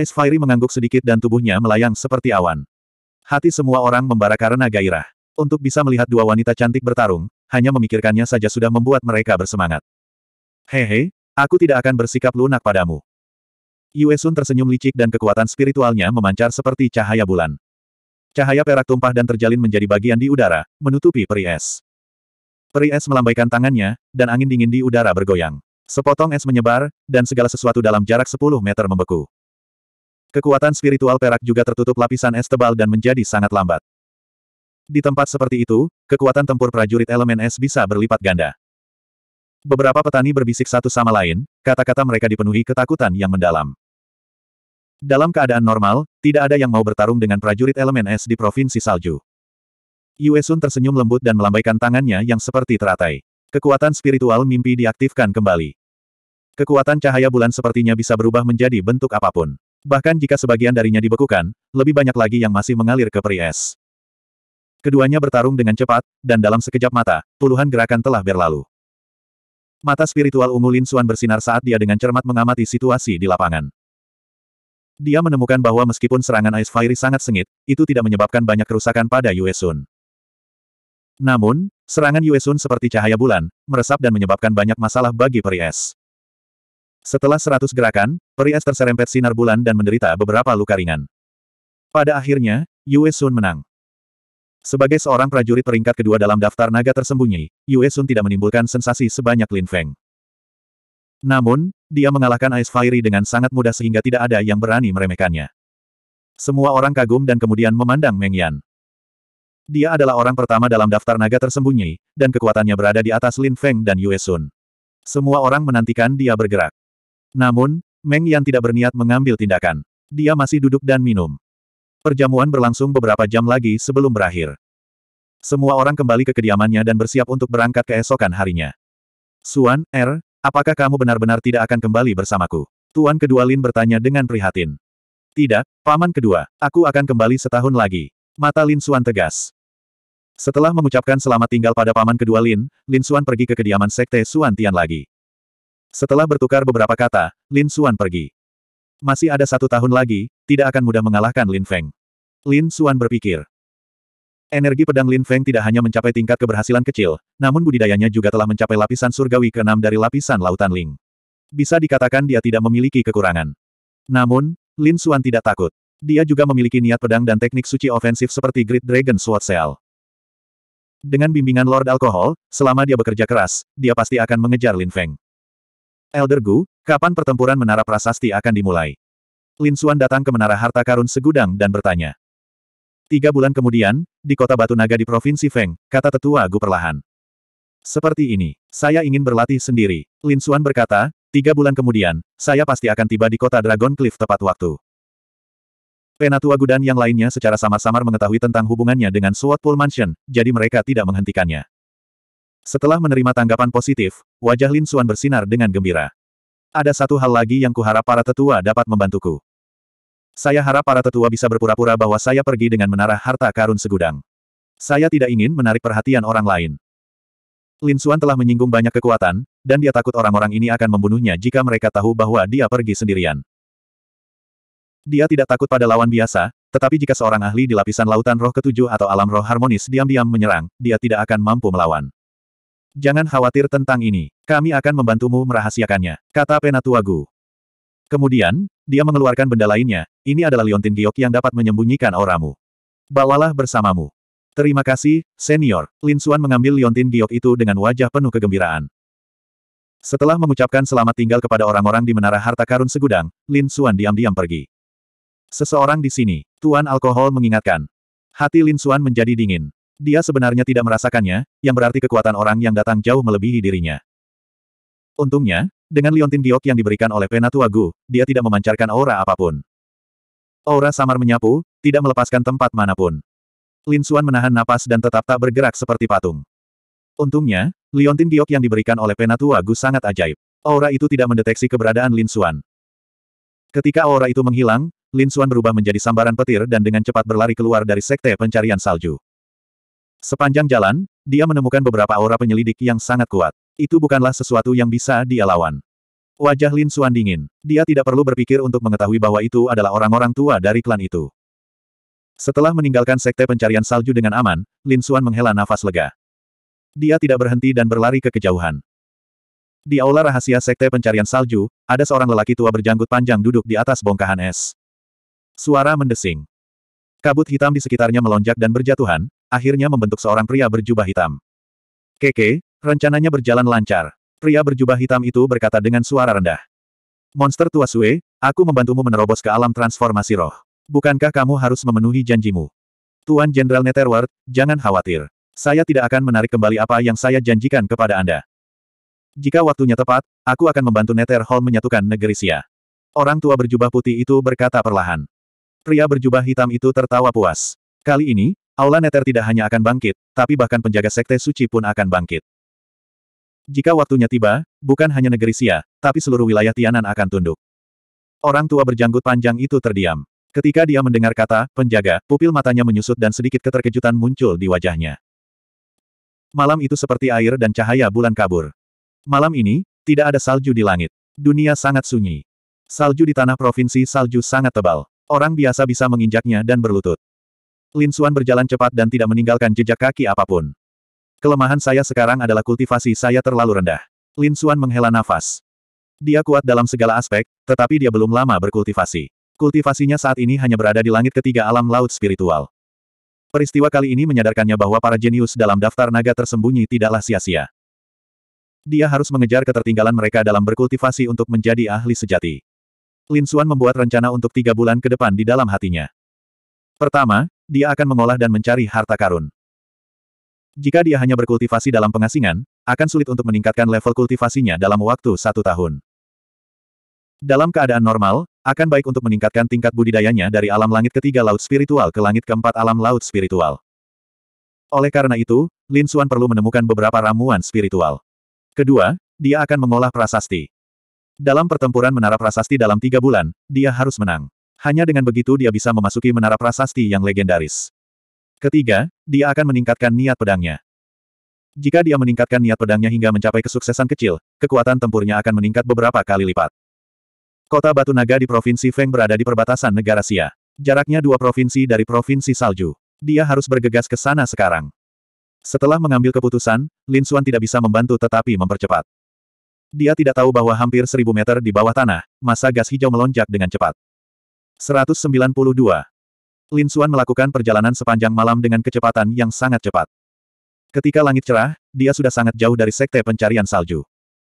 Ice Fairy mengangguk sedikit dan tubuhnya melayang seperti awan. Hati semua orang membara karena gairah. Untuk bisa melihat dua wanita cantik bertarung, hanya memikirkannya saja sudah membuat mereka bersemangat. Hehe, aku tidak akan bersikap lunak padamu. Yue Sun tersenyum licik dan kekuatan spiritualnya memancar seperti cahaya bulan. Cahaya perak tumpah dan terjalin menjadi bagian di udara, menutupi peri es. Peri es melambaikan tangannya, dan angin dingin di udara bergoyang. Sepotong es menyebar, dan segala sesuatu dalam jarak 10 meter membeku. Kekuatan spiritual perak juga tertutup lapisan es tebal dan menjadi sangat lambat. Di tempat seperti itu, kekuatan tempur prajurit elemen es bisa berlipat ganda. Beberapa petani berbisik satu sama lain, kata-kata mereka dipenuhi ketakutan yang mendalam. Dalam keadaan normal, tidak ada yang mau bertarung dengan prajurit elemen es di Provinsi Salju. Yue Sun tersenyum lembut dan melambaikan tangannya yang seperti teratai. Kekuatan spiritual mimpi diaktifkan kembali. Kekuatan cahaya bulan sepertinya bisa berubah menjadi bentuk apapun. Bahkan jika sebagian darinya dibekukan, lebih banyak lagi yang masih mengalir ke peri es. Keduanya bertarung dengan cepat, dan dalam sekejap mata, puluhan gerakan telah berlalu. Mata spiritual ungu Lin Suan bersinar saat dia dengan cermat mengamati situasi di lapangan. Dia menemukan bahwa meskipun serangan Ice Fairy sangat sengit, itu tidak menyebabkan banyak kerusakan pada Yue Sun. Namun, serangan Yue Sun seperti cahaya bulan, meresap dan menyebabkan banyak masalah bagi peri es. Setelah seratus gerakan, Perias terserempet sinar bulan dan menderita beberapa luka ringan. Pada akhirnya, Yue Sun menang. Sebagai seorang prajurit peringkat kedua dalam daftar naga tersembunyi, Yue Sun tidak menimbulkan sensasi sebanyak Lin Feng. Namun, dia mengalahkan Ice Fairy dengan sangat mudah sehingga tidak ada yang berani meremehkannya. Semua orang kagum dan kemudian memandang Meng Yan. Dia adalah orang pertama dalam daftar naga tersembunyi, dan kekuatannya berada di atas Lin Feng dan Yue Sun. Semua orang menantikan dia bergerak. Namun, Meng Yan tidak berniat mengambil tindakan. Dia masih duduk dan minum. Perjamuan berlangsung beberapa jam lagi sebelum berakhir. Semua orang kembali ke kediamannya dan bersiap untuk berangkat keesokan harinya. Suan, Er, apakah kamu benar-benar tidak akan kembali bersamaku? Tuan kedua Lin bertanya dengan prihatin. Tidak, paman kedua, aku akan kembali setahun lagi. Mata Lin Suan tegas. Setelah mengucapkan selamat tinggal pada paman kedua Lin, Lin Suan pergi ke kediaman sekte Suan Tian lagi. Setelah bertukar beberapa kata, Lin Xuan pergi. Masih ada satu tahun lagi, tidak akan mudah mengalahkan Lin Feng. Lin Xuan berpikir. Energi pedang Lin Feng tidak hanya mencapai tingkat keberhasilan kecil, namun budidayanya juga telah mencapai lapisan surgawi ke-6 dari lapisan lautan Ling. Bisa dikatakan dia tidak memiliki kekurangan. Namun, Lin Xuan tidak takut. Dia juga memiliki niat pedang dan teknik suci ofensif seperti Great Dragon Sword Seal. Dengan bimbingan Lord Alkohol, selama dia bekerja keras, dia pasti akan mengejar Lin Feng. Elder Gu, kapan pertempuran Menara Prasasti akan dimulai? Lin Xuan datang ke Menara Harta Karun Segudang dan bertanya. Tiga bulan kemudian, di kota Batu Naga di Provinsi Feng, kata tetua Gu perlahan. Seperti ini, saya ingin berlatih sendiri. Lin Xuan berkata, tiga bulan kemudian, saya pasti akan tiba di kota Dragon Cliff tepat waktu. Penatua Gu dan yang lainnya secara samar-samar mengetahui tentang hubungannya dengan Swordpool Mansion, jadi mereka tidak menghentikannya. Setelah menerima tanggapan positif, wajah Lin Xuan bersinar dengan gembira. Ada satu hal lagi yang kuharap para tetua dapat membantuku. Saya harap para tetua bisa berpura-pura bahwa saya pergi dengan menara harta karun segudang. Saya tidak ingin menarik perhatian orang lain. Lin Xuan telah menyinggung banyak kekuatan, dan dia takut orang-orang ini akan membunuhnya jika mereka tahu bahwa dia pergi sendirian. Dia tidak takut pada lawan biasa, tetapi jika seorang ahli di lapisan lautan roh ketujuh atau alam roh harmonis diam-diam menyerang, dia tidak akan mampu melawan. Jangan khawatir tentang ini. Kami akan membantumu merahasiakannya, kata Penatua Kemudian, dia mengeluarkan benda lainnya, ini adalah liontin giok yang dapat menyembunyikan auramu. Bawalah bersamamu. Terima kasih, senior. Lin Xuan mengambil liontin giok itu dengan wajah penuh kegembiraan. Setelah mengucapkan selamat tinggal kepada orang-orang di Menara Harta Karun Segudang, Lin Xuan diam-diam pergi. Seseorang di sini, Tuan Alkohol mengingatkan. Hati Lin Xuan menjadi dingin. Dia sebenarnya tidak merasakannya, yang berarti kekuatan orang yang datang jauh melebihi dirinya. Untungnya, dengan liontin giok yang diberikan oleh Penatua Gu, dia tidak memancarkan aura apapun. Aura samar menyapu, tidak melepaskan tempat manapun. Lin Xuan menahan napas dan tetap tak bergerak seperti patung. Untungnya, liontin giok yang diberikan oleh Penatua Gu sangat ajaib. Aura itu tidak mendeteksi keberadaan Lin Xuan. Ketika aura itu menghilang, Lin Xuan berubah menjadi sambaran petir dan dengan cepat berlari keluar dari sekte pencarian salju. Sepanjang jalan, dia menemukan beberapa aura penyelidik yang sangat kuat. Itu bukanlah sesuatu yang bisa dia lawan. Wajah Lin Suan dingin. Dia tidak perlu berpikir untuk mengetahui bahwa itu adalah orang-orang tua dari klan itu. Setelah meninggalkan sekte pencarian salju dengan aman, Lin Suan menghela nafas lega. Dia tidak berhenti dan berlari ke kejauhan. Di aula rahasia sekte pencarian salju, ada seorang lelaki tua berjanggut panjang duduk di atas bongkahan es. Suara mendesing. Kabut hitam di sekitarnya melonjak dan berjatuhan, akhirnya membentuk seorang pria berjubah hitam. Keke, rencananya berjalan lancar. Pria berjubah hitam itu berkata dengan suara rendah. Monster tua Sue, aku membantumu menerobos ke alam transformasi roh. Bukankah kamu harus memenuhi janjimu? Tuan Jenderal Netherworld, jangan khawatir. Saya tidak akan menarik kembali apa yang saya janjikan kepada Anda. Jika waktunya tepat, aku akan membantu Nether Hall menyatukan negeri Sia. Orang tua berjubah putih itu berkata perlahan. Pria berjubah hitam itu tertawa puas. Kali ini, Aula Neter tidak hanya akan bangkit, tapi bahkan penjaga sekte suci pun akan bangkit. Jika waktunya tiba, bukan hanya negeri Sia, tapi seluruh wilayah Tianan akan tunduk. Orang tua berjanggut panjang itu terdiam. Ketika dia mendengar kata, penjaga, pupil matanya menyusut dan sedikit keterkejutan muncul di wajahnya. Malam itu seperti air dan cahaya bulan kabur. Malam ini, tidak ada salju di langit. Dunia sangat sunyi. Salju di tanah provinsi salju sangat tebal. Orang biasa bisa menginjaknya dan berlutut. Lin Suan berjalan cepat dan tidak meninggalkan jejak kaki apapun. Kelemahan saya sekarang adalah kultivasi saya terlalu rendah. Lin Suan menghela nafas. Dia kuat dalam segala aspek, tetapi dia belum lama berkultivasi. Kultivasinya saat ini hanya berada di langit ketiga alam laut spiritual. Peristiwa kali ini menyadarkannya bahwa para jenius dalam daftar naga tersembunyi tidaklah sia-sia. Dia harus mengejar ketertinggalan mereka dalam berkultivasi untuk menjadi ahli sejati. Lin Suan membuat rencana untuk tiga bulan ke depan di dalam hatinya. Pertama, dia akan mengolah dan mencari harta karun. Jika dia hanya berkultivasi dalam pengasingan, akan sulit untuk meningkatkan level kultivasinya dalam waktu satu tahun. Dalam keadaan normal, akan baik untuk meningkatkan tingkat budidayanya dari alam langit ketiga laut spiritual ke langit keempat alam laut spiritual. Oleh karena itu, Lin Suan perlu menemukan beberapa ramuan spiritual. Kedua, dia akan mengolah prasasti. Dalam pertempuran menara prasasti dalam tiga bulan, dia harus menang. Hanya dengan begitu dia bisa memasuki menara prasasti yang legendaris. Ketiga, dia akan meningkatkan niat pedangnya. Jika dia meningkatkan niat pedangnya hingga mencapai kesuksesan kecil, kekuatan tempurnya akan meningkat beberapa kali lipat. Kota Batu Naga di Provinsi Feng berada di perbatasan negara Xia. Jaraknya dua provinsi dari Provinsi Salju. Dia harus bergegas ke sana sekarang. Setelah mengambil keputusan, Lin Xuan tidak bisa membantu tetapi mempercepat. Dia tidak tahu bahwa hampir seribu meter di bawah tanah, masa gas hijau melonjak dengan cepat. 192. Lin Xuan melakukan perjalanan sepanjang malam dengan kecepatan yang sangat cepat. Ketika langit cerah, dia sudah sangat jauh dari sekte pencarian salju.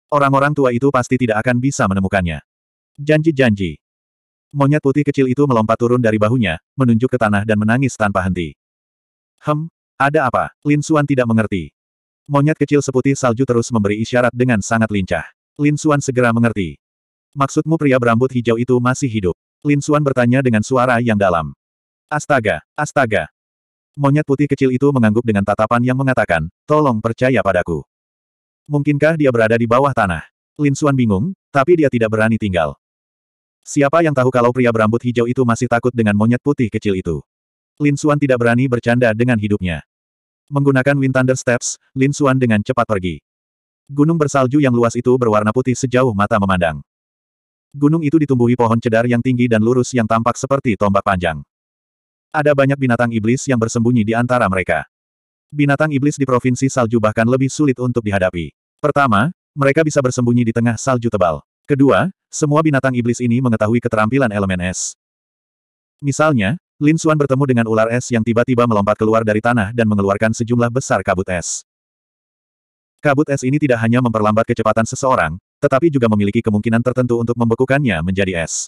Orang-orang tua itu pasti tidak akan bisa menemukannya. Janji-janji. Monyet putih kecil itu melompat turun dari bahunya, menunjuk ke tanah dan menangis tanpa henti. Hem, ada apa? Lin Xuan tidak mengerti. Monyet kecil seputih salju terus memberi isyarat dengan sangat lincah. Lin Xuan segera mengerti. Maksudmu pria berambut hijau itu masih hidup? Lin Suan bertanya dengan suara yang dalam. Astaga, astaga. Monyet putih kecil itu mengangguk dengan tatapan yang mengatakan, tolong percaya padaku. Mungkinkah dia berada di bawah tanah? Lin Suan bingung, tapi dia tidak berani tinggal. Siapa yang tahu kalau pria berambut hijau itu masih takut dengan monyet putih kecil itu? Lin Suan tidak berani bercanda dengan hidupnya. Menggunakan Wind Thunder Steps, Lin Suan dengan cepat pergi. Gunung bersalju yang luas itu berwarna putih sejauh mata memandang. Gunung itu ditumbuhi pohon cedar yang tinggi dan lurus yang tampak seperti tombak panjang. Ada banyak binatang iblis yang bersembunyi di antara mereka. Binatang iblis di Provinsi Salju bahkan lebih sulit untuk dihadapi. Pertama, mereka bisa bersembunyi di tengah salju tebal. Kedua, semua binatang iblis ini mengetahui keterampilan elemen es. Misalnya, Lin Xuan bertemu dengan ular es yang tiba-tiba melompat keluar dari tanah dan mengeluarkan sejumlah besar kabut es. Kabut es ini tidak hanya memperlambat kecepatan seseorang, tetapi juga memiliki kemungkinan tertentu untuk membekukannya menjadi es.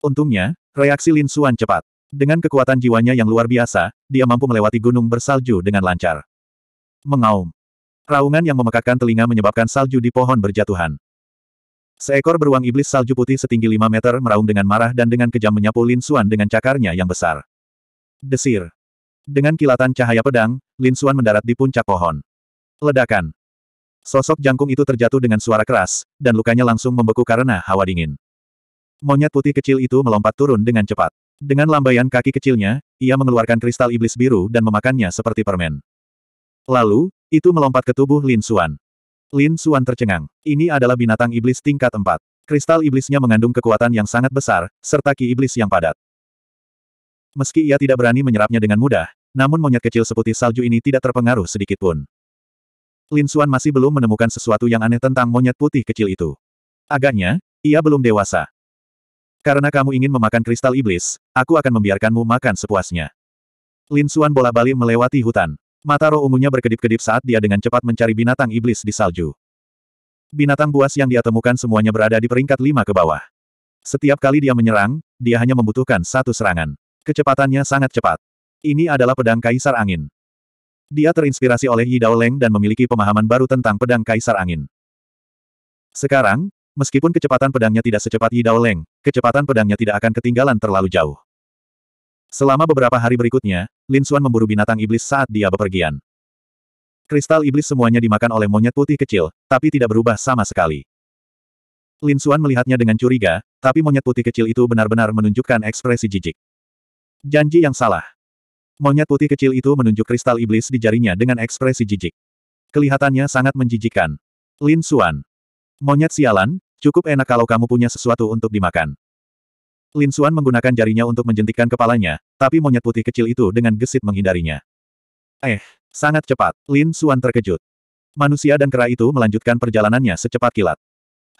Untungnya, reaksi Lin Suan cepat. Dengan kekuatan jiwanya yang luar biasa, dia mampu melewati gunung bersalju dengan lancar. Mengaum. Raungan yang memekakkan telinga menyebabkan salju di pohon berjatuhan. Seekor beruang iblis salju putih setinggi 5 meter meraung dengan marah dan dengan kejam menyapu Lin Suan dengan cakarnya yang besar. Desir. Dengan kilatan cahaya pedang, Lin Suan mendarat di puncak pohon. Ledakan. Sosok jangkung itu terjatuh dengan suara keras, dan lukanya langsung membeku karena hawa dingin. Monyet putih kecil itu melompat turun dengan cepat. Dengan lambaian kaki kecilnya, ia mengeluarkan kristal iblis biru dan memakannya seperti permen. Lalu, itu melompat ke tubuh Lin Xuan. Lin Xuan tercengang. Ini adalah binatang iblis tingkat 4. Kristal iblisnya mengandung kekuatan yang sangat besar, serta ki iblis yang padat. Meski ia tidak berani menyerapnya dengan mudah, namun monyet kecil seputih salju ini tidak terpengaruh sedikitpun. Lin Xuan masih belum menemukan sesuatu yang aneh tentang monyet putih kecil itu. Agaknya, ia belum dewasa. Karena kamu ingin memakan kristal iblis, aku akan membiarkanmu makan sepuasnya. Lin Xuan bola-bali melewati hutan. Mata roh ungunya berkedip-kedip saat dia dengan cepat mencari binatang iblis di salju. Binatang buas yang dia temukan semuanya berada di peringkat lima ke bawah. Setiap kali dia menyerang, dia hanya membutuhkan satu serangan. Kecepatannya sangat cepat. Ini adalah pedang kaisar angin. Dia terinspirasi oleh Yi Leng dan memiliki pemahaman baru tentang pedang Kaisar Angin. Sekarang, meskipun kecepatan pedangnya tidak secepat Yi Leng, kecepatan pedangnya tidak akan ketinggalan terlalu jauh. Selama beberapa hari berikutnya, Lin Xuan memburu binatang iblis saat dia bepergian. Kristal iblis semuanya dimakan oleh monyet putih kecil, tapi tidak berubah sama sekali. Lin Xuan melihatnya dengan curiga, tapi monyet putih kecil itu benar-benar menunjukkan ekspresi jijik. Janji yang salah. Monyet putih kecil itu menunjuk kristal iblis di jarinya dengan ekspresi jijik. Kelihatannya sangat menjijikkan. Lin Xuan, Monyet sialan, cukup enak kalau kamu punya sesuatu untuk dimakan. Lin Xuan menggunakan jarinya untuk menjentikkan kepalanya, tapi monyet putih kecil itu dengan gesit menghindarinya. Eh, sangat cepat, Lin Xuan terkejut. Manusia dan kera itu melanjutkan perjalanannya secepat kilat.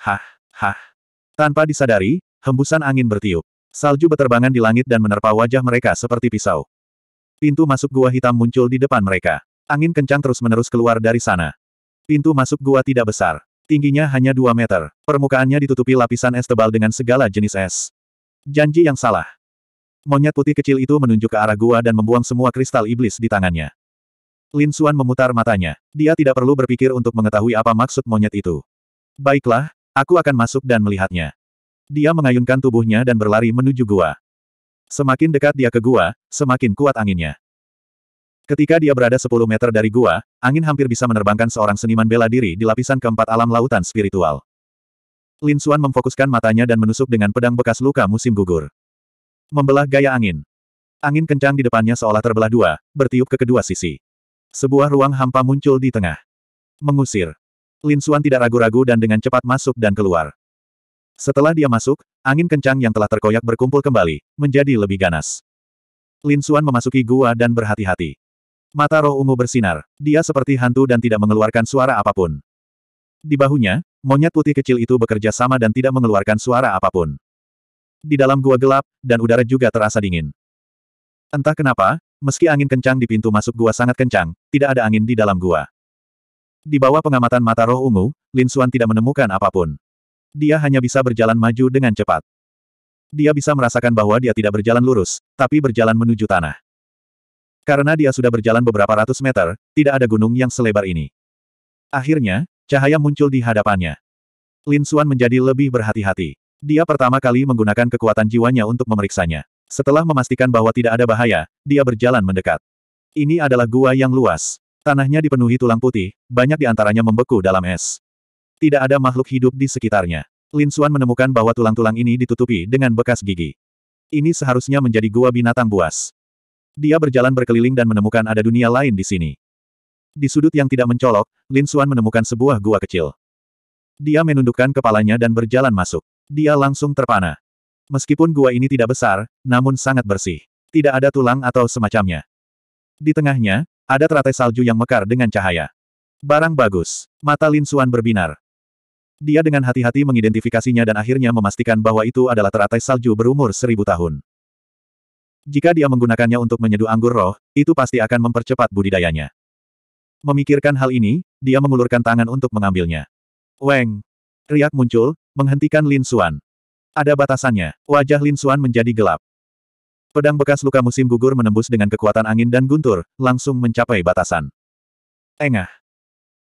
Hah, hah. Tanpa disadari, hembusan angin bertiup. Salju beterbangan di langit dan menerpa wajah mereka seperti pisau. Pintu masuk gua hitam muncul di depan mereka. Angin kencang terus-menerus keluar dari sana. Pintu masuk gua tidak besar. Tingginya hanya 2 meter. Permukaannya ditutupi lapisan es tebal dengan segala jenis es. Janji yang salah. Monyet putih kecil itu menunjuk ke arah gua dan membuang semua kristal iblis di tangannya. Lin Xuan memutar matanya. Dia tidak perlu berpikir untuk mengetahui apa maksud monyet itu. Baiklah, aku akan masuk dan melihatnya. Dia mengayunkan tubuhnya dan berlari menuju gua. Semakin dekat dia ke gua, semakin kuat anginnya. Ketika dia berada 10 meter dari gua, angin hampir bisa menerbangkan seorang seniman bela diri di lapisan keempat alam lautan spiritual. Lin Xuan memfokuskan matanya dan menusuk dengan pedang bekas luka musim gugur. Membelah gaya angin. Angin kencang di depannya seolah terbelah dua, bertiup ke kedua sisi. Sebuah ruang hampa muncul di tengah. Mengusir. Lin Xuan tidak ragu-ragu dan dengan cepat masuk dan keluar. Setelah dia masuk, angin kencang yang telah terkoyak berkumpul kembali, menjadi lebih ganas. Lin Xuan memasuki gua dan berhati-hati. Mata roh ungu bersinar. Dia seperti hantu dan tidak mengeluarkan suara apapun. Di bahunya, monyet putih kecil itu bekerja sama dan tidak mengeluarkan suara apapun. Di dalam gua gelap, dan udara juga terasa dingin. Entah kenapa, meski angin kencang di pintu masuk gua sangat kencang, tidak ada angin di dalam gua. Di bawah pengamatan mata roh ungu, Lin Xuan tidak menemukan apapun dia hanya bisa berjalan maju dengan cepat. Dia bisa merasakan bahwa dia tidak berjalan lurus, tapi berjalan menuju tanah. Karena dia sudah berjalan beberapa ratus meter, tidak ada gunung yang selebar ini. Akhirnya, cahaya muncul di hadapannya. Lin Xuan menjadi lebih berhati-hati. Dia pertama kali menggunakan kekuatan jiwanya untuk memeriksanya. Setelah memastikan bahwa tidak ada bahaya, dia berjalan mendekat. Ini adalah gua yang luas. Tanahnya dipenuhi tulang putih, banyak di antaranya membeku dalam es. Tidak ada makhluk hidup di sekitarnya. Lin Xuan menemukan bahwa tulang-tulang ini ditutupi dengan bekas gigi. Ini seharusnya menjadi gua binatang buas. Dia berjalan berkeliling dan menemukan ada dunia lain di sini. Di sudut yang tidak mencolok, Lin Xuan menemukan sebuah gua kecil. Dia menundukkan kepalanya dan berjalan masuk. Dia langsung terpana. Meskipun gua ini tidak besar, namun sangat bersih. Tidak ada tulang atau semacamnya. Di tengahnya, ada teratai salju yang mekar dengan cahaya. Barang bagus. Mata Lin Xuan berbinar. Dia dengan hati-hati mengidentifikasinya dan akhirnya memastikan bahwa itu adalah teratai salju berumur seribu tahun. Jika dia menggunakannya untuk menyeduh anggur roh, itu pasti akan mempercepat budidayanya. Memikirkan hal ini, dia mengulurkan tangan untuk mengambilnya. Weng! Riak muncul, menghentikan Lin Xuan. Ada batasannya, wajah Lin Xuan menjadi gelap. Pedang bekas luka musim gugur menembus dengan kekuatan angin dan guntur, langsung mencapai batasan. Engah!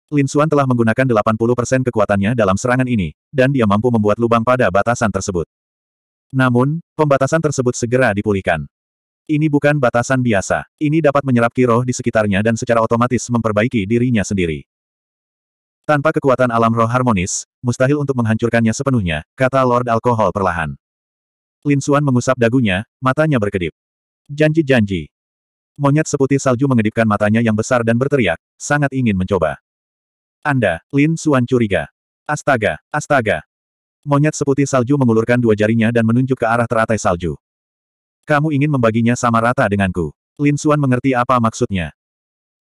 Lin Xuan telah menggunakan 80% kekuatannya dalam serangan ini, dan dia mampu membuat lubang pada batasan tersebut. Namun, pembatasan tersebut segera dipulihkan. Ini bukan batasan biasa. Ini dapat menyerap kiroh di sekitarnya dan secara otomatis memperbaiki dirinya sendiri. Tanpa kekuatan alam roh harmonis, mustahil untuk menghancurkannya sepenuhnya, kata Lord Alkohol perlahan. Lin Xuan mengusap dagunya, matanya berkedip. Janji-janji. Monyet seputih salju mengedipkan matanya yang besar dan berteriak, sangat ingin mencoba. Anda, Lin Suan curiga. Astaga, astaga. Monyet seputih salju mengulurkan dua jarinya dan menunjuk ke arah teratai salju. Kamu ingin membaginya sama rata denganku. Lin Suan mengerti apa maksudnya.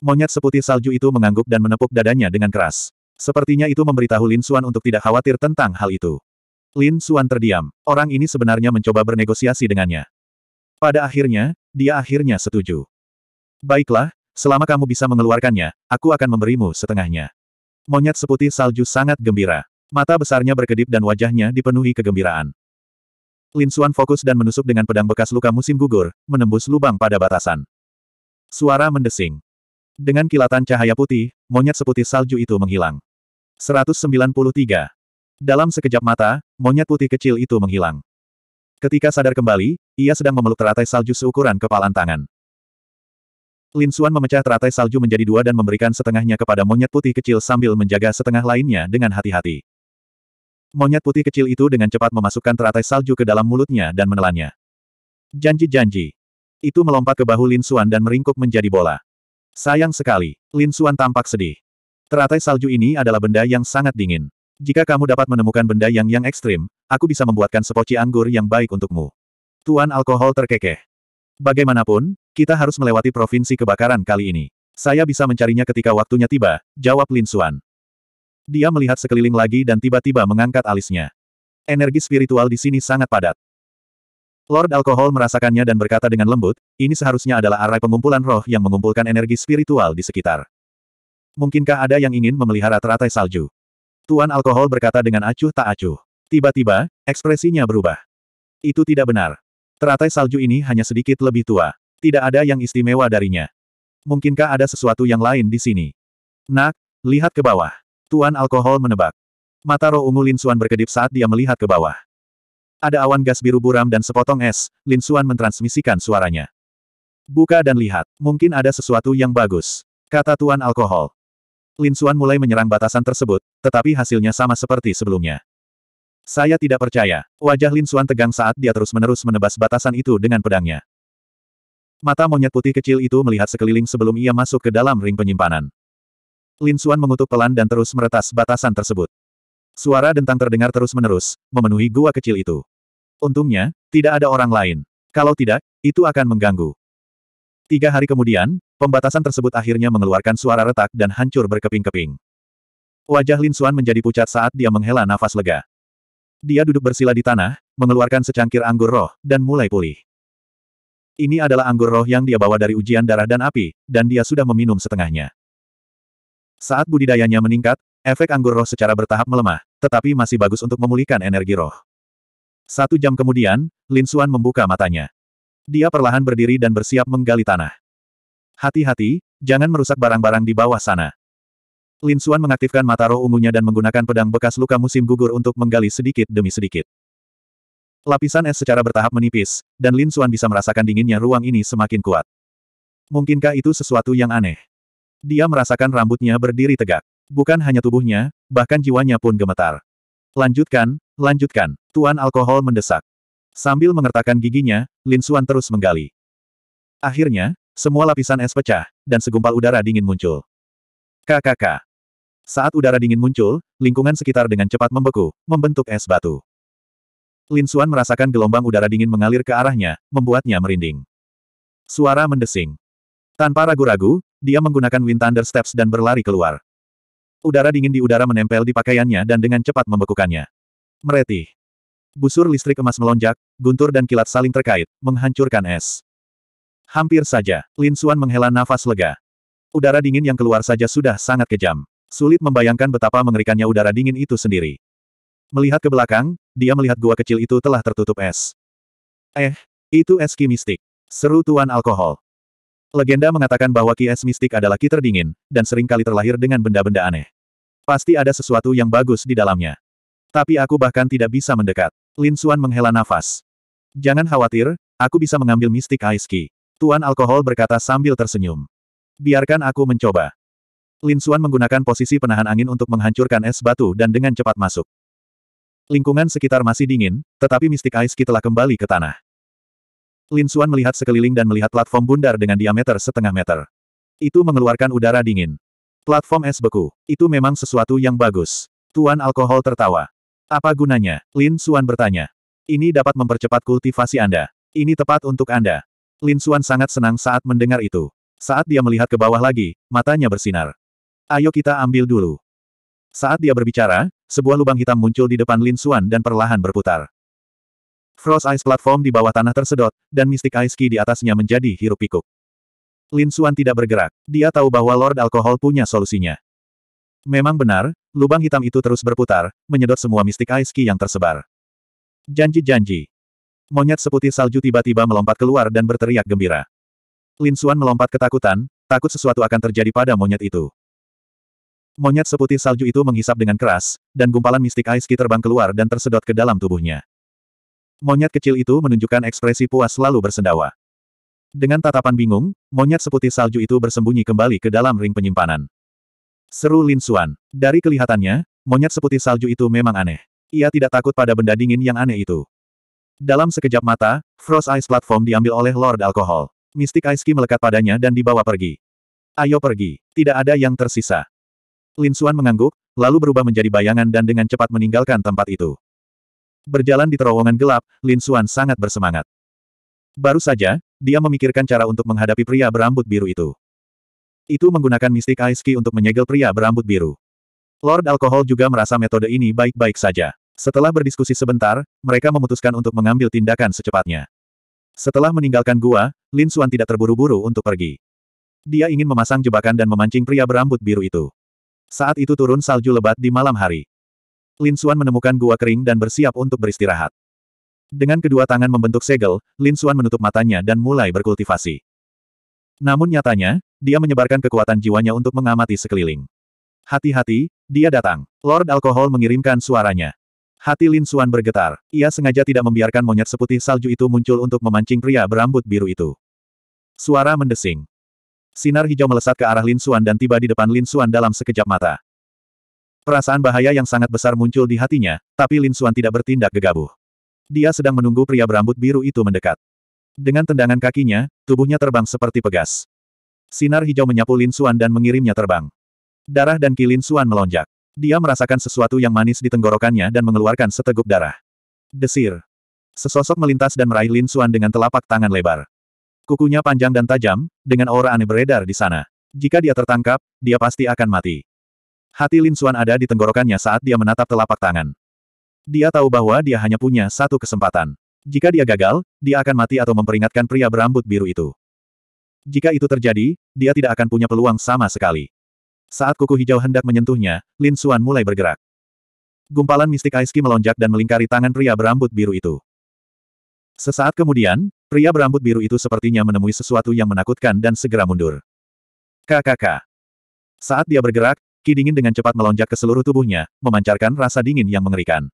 Monyet seputih salju itu mengangguk dan menepuk dadanya dengan keras. Sepertinya itu memberitahu Lin Suan untuk tidak khawatir tentang hal itu. Lin Suan terdiam. Orang ini sebenarnya mencoba bernegosiasi dengannya. Pada akhirnya, dia akhirnya setuju. Baiklah, selama kamu bisa mengeluarkannya, aku akan memberimu setengahnya. Monyet seputih salju sangat gembira. Mata besarnya berkedip dan wajahnya dipenuhi kegembiraan. Lin Xuan fokus dan menusuk dengan pedang bekas luka musim gugur, menembus lubang pada batasan. Suara mendesing. Dengan kilatan cahaya putih, monyet seputih salju itu menghilang. 193. Dalam sekejap mata, monyet putih kecil itu menghilang. Ketika sadar kembali, ia sedang memeluk teratai salju seukuran kepalan tangan. Lin Xuan memecah teratai salju menjadi dua dan memberikan setengahnya kepada monyet putih kecil sambil menjaga setengah lainnya dengan hati-hati. Monyet putih kecil itu dengan cepat memasukkan teratai salju ke dalam mulutnya dan menelannya. Janji-janji. Itu melompat ke bahu Lin Xuan dan meringkuk menjadi bola. Sayang sekali, Lin Xuan tampak sedih. Teratai salju ini adalah benda yang sangat dingin. Jika kamu dapat menemukan benda yang yang ekstrim, aku bisa membuatkan sepoci anggur yang baik untukmu. Tuan alkohol terkekeh. Bagaimanapun, kita harus melewati provinsi kebakaran kali ini. Saya bisa mencarinya ketika waktunya tiba, jawab Lin Xuan. Dia melihat sekeliling lagi dan tiba-tiba mengangkat alisnya. Energi spiritual di sini sangat padat. Lord Alkohol merasakannya dan berkata dengan lembut, ini seharusnya adalah arai pengumpulan roh yang mengumpulkan energi spiritual di sekitar. Mungkinkah ada yang ingin memelihara teratai salju? Tuan Alkohol berkata dengan acuh tak acuh. Tiba-tiba, ekspresinya berubah. Itu tidak benar. Teratai salju ini hanya sedikit lebih tua. Tidak ada yang istimewa darinya. Mungkinkah ada sesuatu yang lain di sini? Nak, lihat ke bawah. Tuan alkohol menebak. Mata roh ungu Lin Suan berkedip saat dia melihat ke bawah. Ada awan gas biru buram dan sepotong es, Lin Suan mentransmisikan suaranya. Buka dan lihat, mungkin ada sesuatu yang bagus. Kata Tuan alkohol. Lin Suan mulai menyerang batasan tersebut, tetapi hasilnya sama seperti sebelumnya. Saya tidak percaya. Wajah Lin Suan tegang saat dia terus-menerus menebas batasan itu dengan pedangnya. Mata monyet putih kecil itu melihat sekeliling sebelum ia masuk ke dalam ring penyimpanan. Lin Suan mengutuk pelan dan terus meretas batasan tersebut. Suara dentang terdengar terus-menerus, memenuhi gua kecil itu. Untungnya, tidak ada orang lain. Kalau tidak, itu akan mengganggu. Tiga hari kemudian, pembatasan tersebut akhirnya mengeluarkan suara retak dan hancur berkeping-keping. Wajah Lin Suan menjadi pucat saat dia menghela nafas lega. Dia duduk bersila di tanah, mengeluarkan secangkir anggur roh, dan mulai pulih. Ini adalah anggur roh yang dia bawa dari ujian darah dan api, dan dia sudah meminum setengahnya. Saat budidayanya meningkat, efek anggur roh secara bertahap melemah, tetapi masih bagus untuk memulihkan energi roh. Satu jam kemudian, Lin Xuan membuka matanya. Dia perlahan berdiri dan bersiap menggali tanah. Hati-hati, jangan merusak barang-barang di bawah sana. Lin Xuan mengaktifkan mata roh ungunya dan menggunakan pedang bekas luka musim gugur untuk menggali sedikit demi sedikit. Lapisan es secara bertahap menipis, dan Lin Xuan bisa merasakan dinginnya ruang ini semakin kuat. Mungkinkah itu sesuatu yang aneh? Dia merasakan rambutnya berdiri tegak. Bukan hanya tubuhnya, bahkan jiwanya pun gemetar. Lanjutkan, lanjutkan, Tuan Alkohol mendesak. Sambil mengertakkan giginya, Lin Xuan terus menggali. Akhirnya, semua lapisan es pecah, dan segumpal udara dingin muncul. KKK. Saat udara dingin muncul, lingkungan sekitar dengan cepat membeku, membentuk es batu. Lin Xuan merasakan gelombang udara dingin mengalir ke arahnya, membuatnya merinding. Suara mendesing. Tanpa ragu-ragu, dia menggunakan Wind Thunder Steps dan berlari keluar. Udara dingin di udara menempel di pakaiannya dan dengan cepat membekukannya. Meretih. Busur listrik emas melonjak, guntur dan kilat saling terkait, menghancurkan es. Hampir saja, Lin Xuan menghela nafas lega. Udara dingin yang keluar saja sudah sangat kejam. Sulit membayangkan betapa mengerikannya udara dingin itu sendiri. Melihat ke belakang, dia melihat gua kecil itu telah tertutup es. Eh, itu es ki mistik. Seru tuan alkohol. Legenda mengatakan bahwa ki es mistik adalah ki terdingin, dan seringkali terlahir dengan benda-benda aneh. Pasti ada sesuatu yang bagus di dalamnya. Tapi aku bahkan tidak bisa mendekat. Lin Suan menghela nafas. Jangan khawatir, aku bisa mengambil mistik ice ki. Tuan alkohol berkata sambil tersenyum. Biarkan aku mencoba. Lin Xuan menggunakan posisi penahan angin untuk menghancurkan es batu dan dengan cepat masuk. Lingkungan sekitar masih dingin, tetapi mistik Ice Key telah kembali ke tanah. Lin Xuan melihat sekeliling dan melihat platform bundar dengan diameter setengah meter. Itu mengeluarkan udara dingin. Platform es beku. Itu memang sesuatu yang bagus. Tuan alkohol tertawa. Apa gunanya? Lin Xuan bertanya. Ini dapat mempercepat kultivasi Anda. Ini tepat untuk Anda. Lin Xuan sangat senang saat mendengar itu. Saat dia melihat ke bawah lagi, matanya bersinar. Ayo kita ambil dulu. Saat dia berbicara, sebuah lubang hitam muncul di depan Lin Xuan dan perlahan berputar. Frost Ice Platform di bawah tanah tersedot, dan Mystic Ice Key di atasnya menjadi hirup pikuk. Lin Xuan tidak bergerak, dia tahu bahwa Lord Alkohol punya solusinya. Memang benar, lubang hitam itu terus berputar, menyedot semua Mystic Ice Key yang tersebar. Janji-janji. Monyet seputih salju tiba-tiba melompat keluar dan berteriak gembira. Lin Xuan melompat ketakutan, takut sesuatu akan terjadi pada monyet itu. Monyet seputih salju itu menghisap dengan keras, dan gumpalan mistik Aiski terbang keluar dan tersedot ke dalam tubuhnya. Monyet kecil itu menunjukkan ekspresi puas selalu bersendawa. Dengan tatapan bingung, monyet seputih salju itu bersembunyi kembali ke dalam ring penyimpanan. Seru Lin Xuan. Dari kelihatannya, monyet seputih salju itu memang aneh. Ia tidak takut pada benda dingin yang aneh itu. Dalam sekejap mata, Frost Ice Platform diambil oleh Lord Alkohol. Mistik Ice melekat padanya dan dibawa pergi. Ayo pergi. Tidak ada yang tersisa. Lin Suan mengangguk, lalu berubah menjadi bayangan dan dengan cepat meninggalkan tempat itu. Berjalan di terowongan gelap, Lin Suan sangat bersemangat. Baru saja, dia memikirkan cara untuk menghadapi pria berambut biru itu. Itu menggunakan mistik Ice Key untuk menyegel pria berambut biru. Lord Alkohol juga merasa metode ini baik-baik saja. Setelah berdiskusi sebentar, mereka memutuskan untuk mengambil tindakan secepatnya. Setelah meninggalkan gua, Lin Suan tidak terburu-buru untuk pergi. Dia ingin memasang jebakan dan memancing pria berambut biru itu. Saat itu turun salju lebat di malam hari. Lin Xuan menemukan gua kering dan bersiap untuk beristirahat. Dengan kedua tangan membentuk segel, Lin Xuan menutup matanya dan mulai berkultivasi. Namun nyatanya, dia menyebarkan kekuatan jiwanya untuk mengamati sekeliling. Hati-hati, dia datang. Lord Alkohol mengirimkan suaranya. Hati Lin Xuan bergetar. Ia sengaja tidak membiarkan monyet seputih salju itu muncul untuk memancing pria berambut biru itu. Suara mendesing. Sinar hijau melesat ke arah Lin Suan dan tiba di depan Lin Suan dalam sekejap mata. Perasaan bahaya yang sangat besar muncul di hatinya, tapi Lin Suan tidak bertindak gegabah. Dia sedang menunggu pria berambut biru itu mendekat. Dengan tendangan kakinya, tubuhnya terbang seperti pegas. Sinar hijau menyapu Lin Suan dan mengirimnya terbang. Darah dan kilin Lin Xuan melonjak. Dia merasakan sesuatu yang manis di tenggorokannya dan mengeluarkan seteguk darah. Desir. Sesosok melintas dan meraih Lin Suan dengan telapak tangan lebar. Kukunya panjang dan tajam, dengan aura aneh beredar di sana. Jika dia tertangkap, dia pasti akan mati. Hati Lin Suan ada di tenggorokannya saat dia menatap telapak tangan. Dia tahu bahwa dia hanya punya satu kesempatan. Jika dia gagal, dia akan mati atau memperingatkan pria berambut biru itu. Jika itu terjadi, dia tidak akan punya peluang sama sekali. Saat kuku hijau hendak menyentuhnya, Lin Suan mulai bergerak. Gumpalan mistik Aiski melonjak dan melingkari tangan pria berambut biru itu. Sesaat kemudian, pria berambut biru itu sepertinya menemui sesuatu yang menakutkan dan segera mundur. KKK. Saat dia bergerak, ki dingin dengan cepat melonjak ke seluruh tubuhnya, memancarkan rasa dingin yang mengerikan.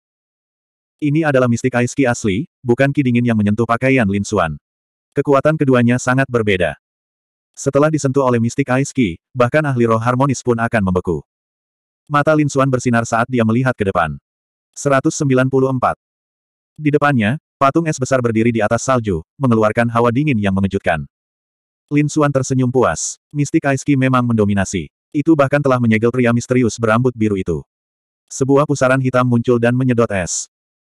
Ini adalah mistik Ice Ki asli, bukan ki dingin yang menyentuh pakaian Lin Suan. Kekuatan keduanya sangat berbeda. Setelah disentuh oleh mistik Ice Ki, bahkan ahli roh harmonis pun akan membeku. Mata Lin Suan bersinar saat dia melihat ke depan. 194. Di depannya, Patung es besar berdiri di atas salju, mengeluarkan hawa dingin yang mengejutkan. Lin Xuan tersenyum puas. Mistik Ice memang mendominasi. Itu bahkan telah menyegel pria misterius berambut biru itu. Sebuah pusaran hitam muncul dan menyedot es.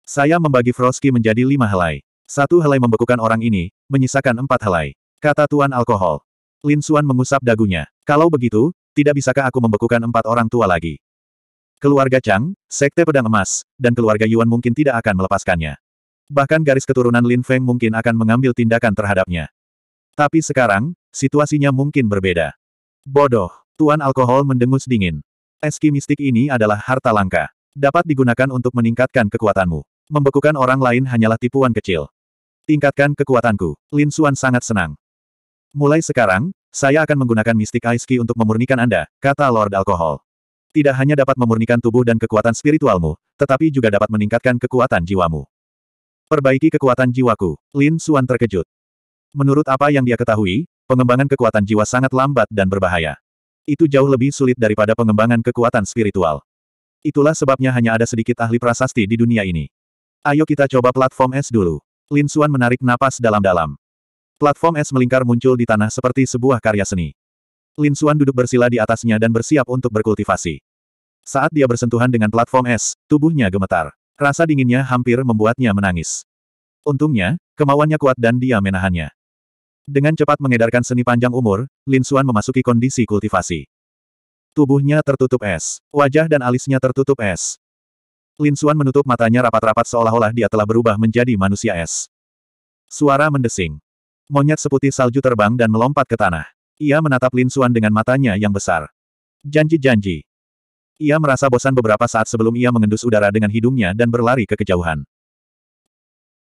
Saya membagi Frosky menjadi lima helai. Satu helai membekukan orang ini, menyisakan empat helai. Kata Tuan Alkohol. Lin Xuan mengusap dagunya. Kalau begitu, tidak bisakah aku membekukan empat orang tua lagi? Keluarga Chang, Sekte Pedang Emas, dan keluarga Yuan mungkin tidak akan melepaskannya. Bahkan garis keturunan Lin Feng mungkin akan mengambil tindakan terhadapnya. Tapi sekarang, situasinya mungkin berbeda. Bodoh, Tuan Alkohol mendengus dingin. Eski mistik ini adalah harta langka. Dapat digunakan untuk meningkatkan kekuatanmu. Membekukan orang lain hanyalah tipuan kecil. Tingkatkan kekuatanku. Lin Xuan sangat senang. Mulai sekarang, saya akan menggunakan mistik Aiski untuk memurnikan Anda, kata Lord Alkohol. Tidak hanya dapat memurnikan tubuh dan kekuatan spiritualmu, tetapi juga dapat meningkatkan kekuatan jiwamu. Perbaiki kekuatan jiwaku, Lin Suan terkejut. Menurut apa yang dia ketahui, pengembangan kekuatan jiwa sangat lambat dan berbahaya. Itu jauh lebih sulit daripada pengembangan kekuatan spiritual. Itulah sebabnya hanya ada sedikit ahli prasasti di dunia ini. Ayo kita coba platform es dulu. Lin Suan menarik napas dalam-dalam. Platform es melingkar muncul di tanah seperti sebuah karya seni. Lin Suan duduk bersila di atasnya dan bersiap untuk berkultivasi. Saat dia bersentuhan dengan platform es, tubuhnya gemetar. Rasa dinginnya hampir membuatnya menangis. Untungnya, kemauannya kuat dan dia menahannya. Dengan cepat mengedarkan seni panjang umur, Lin Xuan memasuki kondisi kultivasi. Tubuhnya tertutup es, wajah dan alisnya tertutup es. Lin Xuan menutup matanya rapat-rapat seolah-olah dia telah berubah menjadi manusia es. Suara mendesing. Monyet seputih salju terbang dan melompat ke tanah. Ia menatap Lin Xuan dengan matanya yang besar. Janji-janji. Ia merasa bosan beberapa saat sebelum ia mengendus udara dengan hidungnya dan berlari ke kejauhan.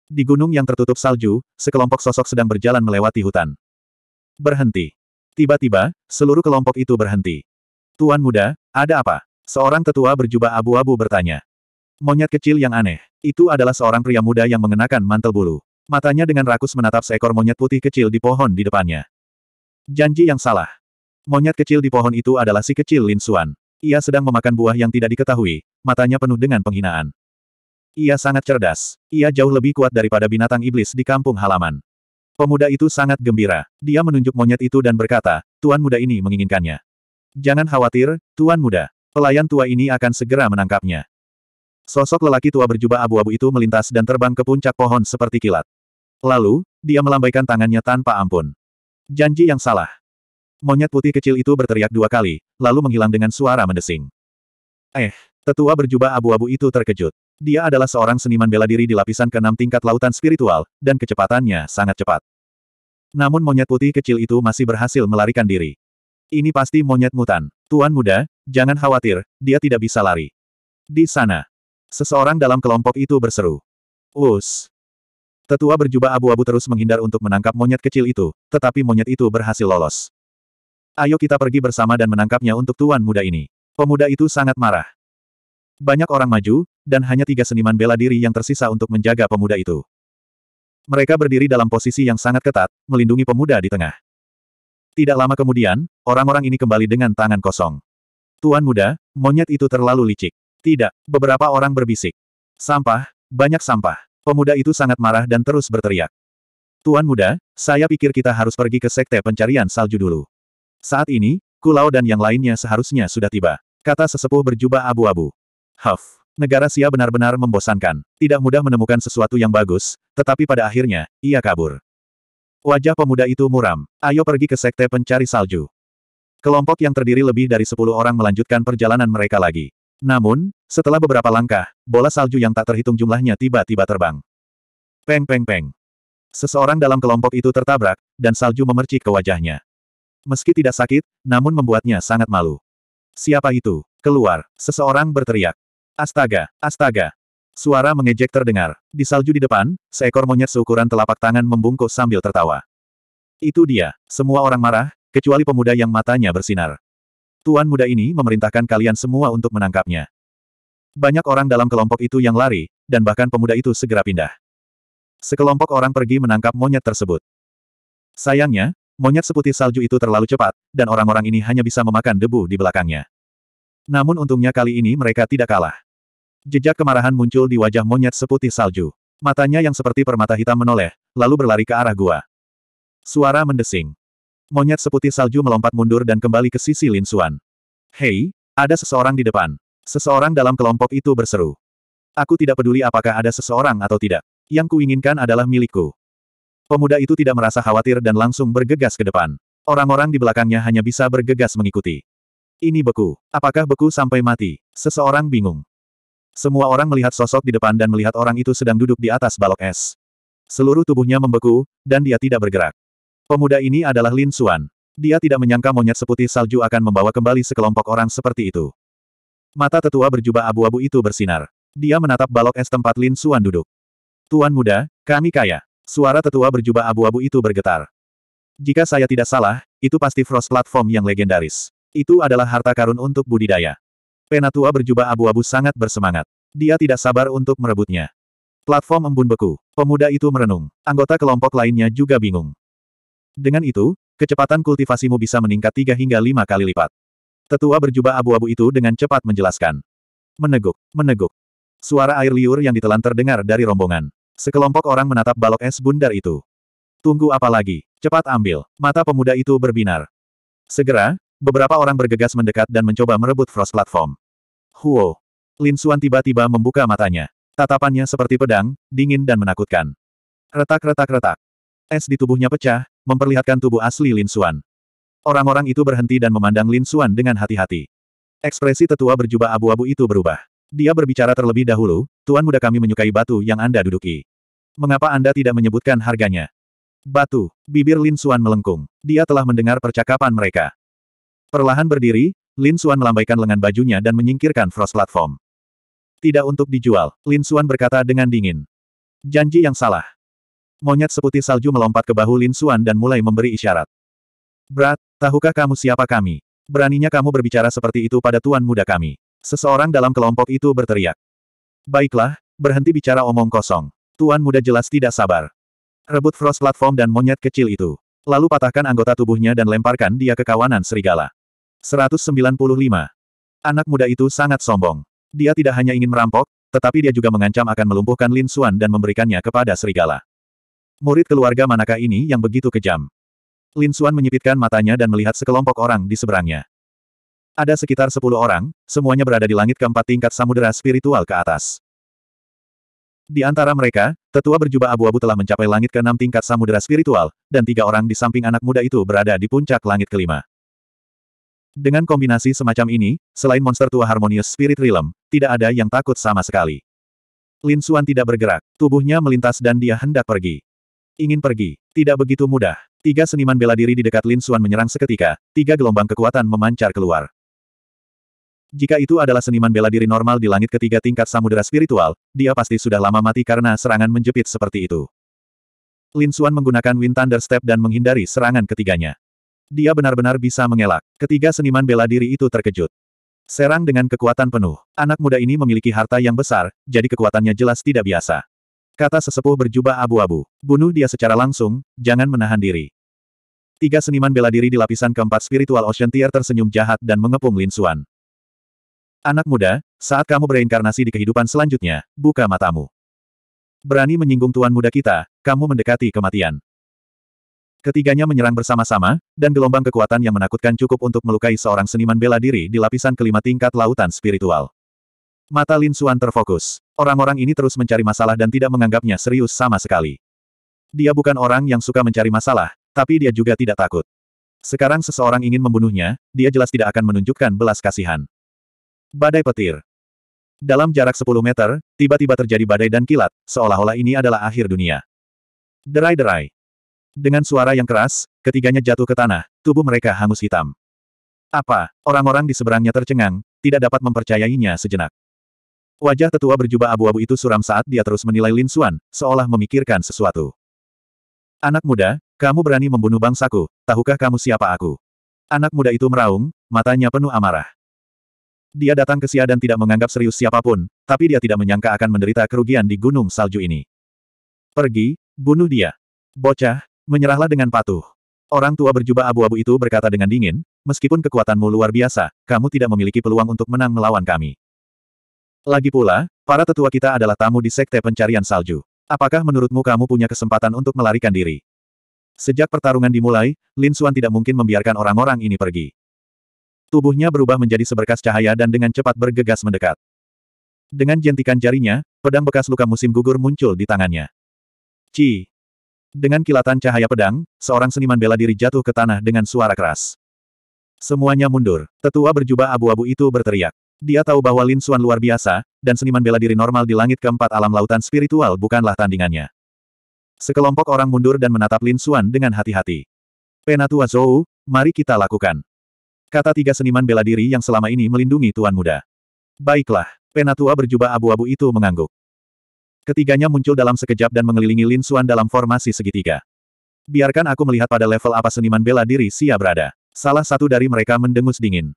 Di gunung yang tertutup salju, sekelompok sosok sedang berjalan melewati hutan. Berhenti. Tiba-tiba, seluruh kelompok itu berhenti. Tuan muda, ada apa? Seorang tetua berjubah abu-abu bertanya. Monyet kecil yang aneh. Itu adalah seorang pria muda yang mengenakan mantel bulu. Matanya dengan rakus menatap seekor monyet putih kecil di pohon di depannya. Janji yang salah. Monyet kecil di pohon itu adalah si kecil Lin Suan. Ia sedang memakan buah yang tidak diketahui, matanya penuh dengan penghinaan. Ia sangat cerdas. Ia jauh lebih kuat daripada binatang iblis di kampung halaman. Pemuda itu sangat gembira. Dia menunjuk monyet itu dan berkata, Tuan muda ini menginginkannya. Jangan khawatir, Tuan muda. Pelayan tua ini akan segera menangkapnya. Sosok lelaki tua berjubah abu-abu itu melintas dan terbang ke puncak pohon seperti kilat. Lalu, dia melambaikan tangannya tanpa ampun. Janji yang salah. Monyet putih kecil itu berteriak dua kali, lalu menghilang dengan suara mendesing. Eh, tetua berjubah abu-abu itu terkejut. Dia adalah seorang seniman bela diri di lapisan keenam tingkat lautan spiritual, dan kecepatannya sangat cepat. Namun monyet putih kecil itu masih berhasil melarikan diri. Ini pasti monyet mutan. Tuan muda, jangan khawatir, dia tidak bisa lari. Di sana. Seseorang dalam kelompok itu berseru. Us. Tetua berjubah abu-abu terus menghindar untuk menangkap monyet kecil itu, tetapi monyet itu berhasil lolos. Ayo kita pergi bersama dan menangkapnya untuk tuan muda ini. Pemuda itu sangat marah. Banyak orang maju, dan hanya tiga seniman bela diri yang tersisa untuk menjaga pemuda itu. Mereka berdiri dalam posisi yang sangat ketat, melindungi pemuda di tengah. Tidak lama kemudian, orang-orang ini kembali dengan tangan kosong. Tuan muda, monyet itu terlalu licik. Tidak, beberapa orang berbisik. Sampah, banyak sampah. Pemuda itu sangat marah dan terus berteriak. Tuan muda, saya pikir kita harus pergi ke sekte pencarian salju dulu. Saat ini, Kulau dan yang lainnya seharusnya sudah tiba. Kata sesepuh berjubah abu-abu. Huff. Negara Sia benar-benar membosankan. Tidak mudah menemukan sesuatu yang bagus, tetapi pada akhirnya, ia kabur. Wajah pemuda itu muram. Ayo pergi ke sekte pencari salju. Kelompok yang terdiri lebih dari sepuluh orang melanjutkan perjalanan mereka lagi. Namun, setelah beberapa langkah, bola salju yang tak terhitung jumlahnya tiba-tiba terbang. Peng peng peng. Seseorang dalam kelompok itu tertabrak, dan salju memercik ke wajahnya meski tidak sakit, namun membuatnya sangat malu. Siapa itu? Keluar. Seseorang berteriak. Astaga, astaga. Suara mengejek terdengar. Di salju di depan, seekor monyet seukuran telapak tangan membungkuk sambil tertawa. Itu dia. Semua orang marah, kecuali pemuda yang matanya bersinar. Tuan muda ini memerintahkan kalian semua untuk menangkapnya. Banyak orang dalam kelompok itu yang lari, dan bahkan pemuda itu segera pindah. Sekelompok orang pergi menangkap monyet tersebut. Sayangnya, Monyet seputih salju itu terlalu cepat, dan orang-orang ini hanya bisa memakan debu di belakangnya. Namun untungnya kali ini mereka tidak kalah. Jejak kemarahan muncul di wajah monyet seputih salju. Matanya yang seperti permata hitam menoleh, lalu berlari ke arah gua. Suara mendesing. Monyet seputih salju melompat mundur dan kembali ke sisi Lin Suan. Hei, ada seseorang di depan. Seseorang dalam kelompok itu berseru. Aku tidak peduli apakah ada seseorang atau tidak. Yang kuinginkan adalah milikku. Pemuda itu tidak merasa khawatir dan langsung bergegas ke depan. Orang-orang di belakangnya hanya bisa bergegas mengikuti. Ini beku. Apakah beku sampai mati? Seseorang bingung. Semua orang melihat sosok di depan dan melihat orang itu sedang duduk di atas balok es. Seluruh tubuhnya membeku, dan dia tidak bergerak. Pemuda ini adalah Lin Xuan. Dia tidak menyangka monyet seputih salju akan membawa kembali sekelompok orang seperti itu. Mata tetua berjubah abu-abu itu bersinar. Dia menatap balok es tempat Lin Xuan duduk. Tuan muda, kami kaya. Suara tetua berjubah abu-abu itu bergetar. Jika saya tidak salah, itu pasti Frost Platform yang legendaris. Itu adalah harta karun untuk budidaya. Penatua berjubah abu-abu sangat bersemangat. Dia tidak sabar untuk merebutnya. Platform embun beku. Pemuda itu merenung. Anggota kelompok lainnya juga bingung. Dengan itu, kecepatan kultivasimu bisa meningkat 3 hingga 5 kali lipat. Tetua berjubah abu-abu itu dengan cepat menjelaskan. Meneguk, meneguk. Suara air liur yang ditelan terdengar dari rombongan. Sekelompok orang menatap balok es bundar itu. Tunggu apa lagi? Cepat ambil. Mata pemuda itu berbinar. Segera, beberapa orang bergegas mendekat dan mencoba merebut Frost Platform. Huo. Lin Xuan tiba-tiba membuka matanya. Tatapannya seperti pedang, dingin dan menakutkan. Retak-retak-retak. Es di tubuhnya pecah, memperlihatkan tubuh asli Lin Xuan. Orang-orang itu berhenti dan memandang Lin Xuan dengan hati-hati. Ekspresi tetua berjubah abu-abu itu berubah. Dia berbicara terlebih dahulu, Tuan Muda kami menyukai batu yang Anda duduki. Mengapa Anda tidak menyebutkan harganya? Batu, bibir Lin Suan melengkung. Dia telah mendengar percakapan mereka. Perlahan berdiri, Lin Suan melambaikan lengan bajunya dan menyingkirkan Frost Platform. Tidak untuk dijual, Lin Suan berkata dengan dingin. Janji yang salah. Monyet seputih salju melompat ke bahu Lin Suan dan mulai memberi isyarat. Brat, tahukah kamu siapa kami? Beraninya kamu berbicara seperti itu pada tuan muda kami. Seseorang dalam kelompok itu berteriak. Baiklah, berhenti bicara omong kosong. Tuan muda jelas tidak sabar. Rebut Frost Platform dan monyet kecil itu. Lalu patahkan anggota tubuhnya dan lemparkan dia ke kawanan serigala. 195. Anak muda itu sangat sombong. Dia tidak hanya ingin merampok, tetapi dia juga mengancam akan melumpuhkan Lin Xuan dan memberikannya kepada serigala. Murid keluarga manakah ini yang begitu kejam? Lin Xuan menyipitkan matanya dan melihat sekelompok orang di seberangnya. Ada sekitar sepuluh orang, semuanya berada di langit keempat tingkat samudera spiritual ke atas. Di antara mereka, tetua berjubah abu-abu telah mencapai langit keenam tingkat samudera spiritual, dan tiga orang di samping anak muda itu berada di puncak langit kelima. Dengan kombinasi semacam ini, selain monster tua harmonius spirit realm, tidak ada yang takut sama sekali. Lin Suan tidak bergerak, tubuhnya melintas dan dia hendak pergi. Ingin pergi, tidak begitu mudah. Tiga seniman bela diri di dekat Lin Suan menyerang seketika, tiga gelombang kekuatan memancar keluar. Jika itu adalah seniman bela diri normal di langit ketiga tingkat samudera spiritual, dia pasti sudah lama mati karena serangan menjepit seperti itu. Lin Xuan menggunakan Wind Thunder Step dan menghindari serangan ketiganya. Dia benar-benar bisa mengelak. Ketiga seniman bela diri itu terkejut. Serang dengan kekuatan penuh. Anak muda ini memiliki harta yang besar, jadi kekuatannya jelas tidak biasa. Kata sesepuh berjubah abu-abu. Bunuh dia secara langsung, jangan menahan diri. Tiga seniman bela diri di lapisan keempat spiritual Ocean Tier tersenyum jahat dan mengepung Lin Xuan. Anak muda, saat kamu bereinkarnasi di kehidupan selanjutnya, buka matamu. Berani menyinggung tuan muda kita, kamu mendekati kematian. Ketiganya menyerang bersama-sama, dan gelombang kekuatan yang menakutkan cukup untuk melukai seorang seniman bela diri di lapisan kelima tingkat lautan spiritual. Mata Lin Suan terfokus. Orang-orang ini terus mencari masalah dan tidak menganggapnya serius sama sekali. Dia bukan orang yang suka mencari masalah, tapi dia juga tidak takut. Sekarang seseorang ingin membunuhnya, dia jelas tidak akan menunjukkan belas kasihan. Badai petir. Dalam jarak 10 meter, tiba-tiba terjadi badai dan kilat, seolah-olah ini adalah akhir dunia. Derai-derai. Dengan suara yang keras, ketiganya jatuh ke tanah, tubuh mereka hangus hitam. Apa? Orang-orang di seberangnya tercengang, tidak dapat mempercayainya sejenak. Wajah tetua berjubah abu-abu itu suram saat dia terus menilai Lin Suan, seolah memikirkan sesuatu. Anak muda, kamu berani membunuh bangsaku, tahukah kamu siapa aku? Anak muda itu meraung, matanya penuh amarah. Dia datang ke Sia dan tidak menganggap serius siapapun, tapi dia tidak menyangka akan menderita kerugian di gunung salju ini. Pergi, bunuh dia. Bocah, menyerahlah dengan patuh. Orang tua berjubah abu-abu itu berkata dengan dingin, meskipun kekuatanmu luar biasa, kamu tidak memiliki peluang untuk menang melawan kami. Lagi pula, para tetua kita adalah tamu di Sekte Pencarian Salju. Apakah menurutmu kamu punya kesempatan untuk melarikan diri? Sejak pertarungan dimulai, Lin Xuan tidak mungkin membiarkan orang-orang ini pergi. Tubuhnya berubah menjadi seberkas cahaya dan dengan cepat bergegas mendekat. Dengan jentikan jarinya, pedang bekas luka musim gugur muncul di tangannya. Ci. Dengan kilatan cahaya pedang, seorang seniman bela diri jatuh ke tanah dengan suara keras. Semuanya mundur. Tetua berjubah abu-abu itu berteriak. Dia tahu bahwa Lin Xuan luar biasa, dan seniman bela diri normal di langit keempat alam lautan spiritual bukanlah tandingannya. Sekelompok orang mundur dan menatap Lin Xuan dengan hati-hati. Penatua Zhou, mari kita lakukan. Kata tiga seniman bela diri yang selama ini melindungi Tuan Muda. Baiklah, penatua berjubah abu-abu itu mengangguk. Ketiganya muncul dalam sekejap dan mengelilingi Lin Suan dalam formasi segitiga. Biarkan aku melihat pada level apa seniman bela diri Sia berada. Salah satu dari mereka mendengus dingin.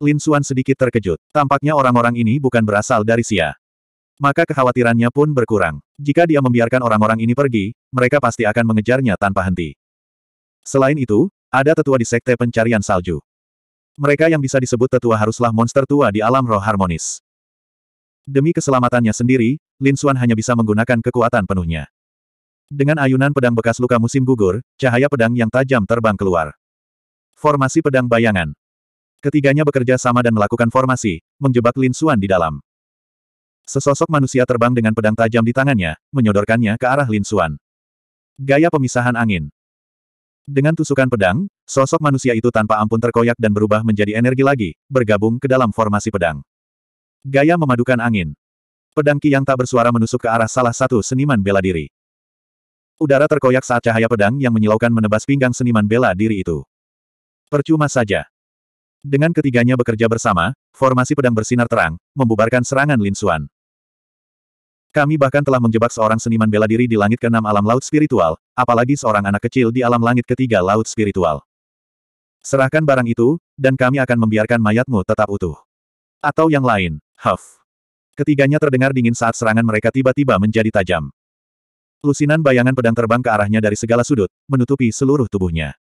Lin Suan sedikit terkejut. Tampaknya orang-orang ini bukan berasal dari Sia. Maka kekhawatirannya pun berkurang. Jika dia membiarkan orang-orang ini pergi, mereka pasti akan mengejarnya tanpa henti. Selain itu, ada tetua di Sekte Pencarian Salju. Mereka yang bisa disebut tetua haruslah monster tua di alam roh harmonis. Demi keselamatannya sendiri, Lin Suan hanya bisa menggunakan kekuatan penuhnya. Dengan ayunan pedang bekas luka musim gugur, cahaya pedang yang tajam terbang keluar. Formasi pedang bayangan. Ketiganya bekerja sama dan melakukan formasi, menjebak Lin Suan di dalam. Sesosok manusia terbang dengan pedang tajam di tangannya, menyodorkannya ke arah Lin Suan. Gaya pemisahan angin. Dengan tusukan pedang, sosok manusia itu tanpa ampun terkoyak dan berubah menjadi energi lagi, bergabung ke dalam formasi pedang. Gaya memadukan angin. Pedang Ki yang tak bersuara menusuk ke arah salah satu seniman bela diri. Udara terkoyak saat cahaya pedang yang menyilaukan menebas pinggang seniman bela diri itu. Percuma saja. Dengan ketiganya bekerja bersama, formasi pedang bersinar terang, membubarkan serangan Lin Suan. Kami bahkan telah menjebak seorang seniman bela diri di langit keenam alam laut spiritual, apalagi seorang anak kecil di alam langit ketiga laut spiritual. Serahkan barang itu, dan kami akan membiarkan mayatmu tetap utuh. Atau yang lain, huff. Ketiganya terdengar dingin saat serangan mereka tiba-tiba menjadi tajam. Lusinan bayangan pedang terbang ke arahnya dari segala sudut, menutupi seluruh tubuhnya.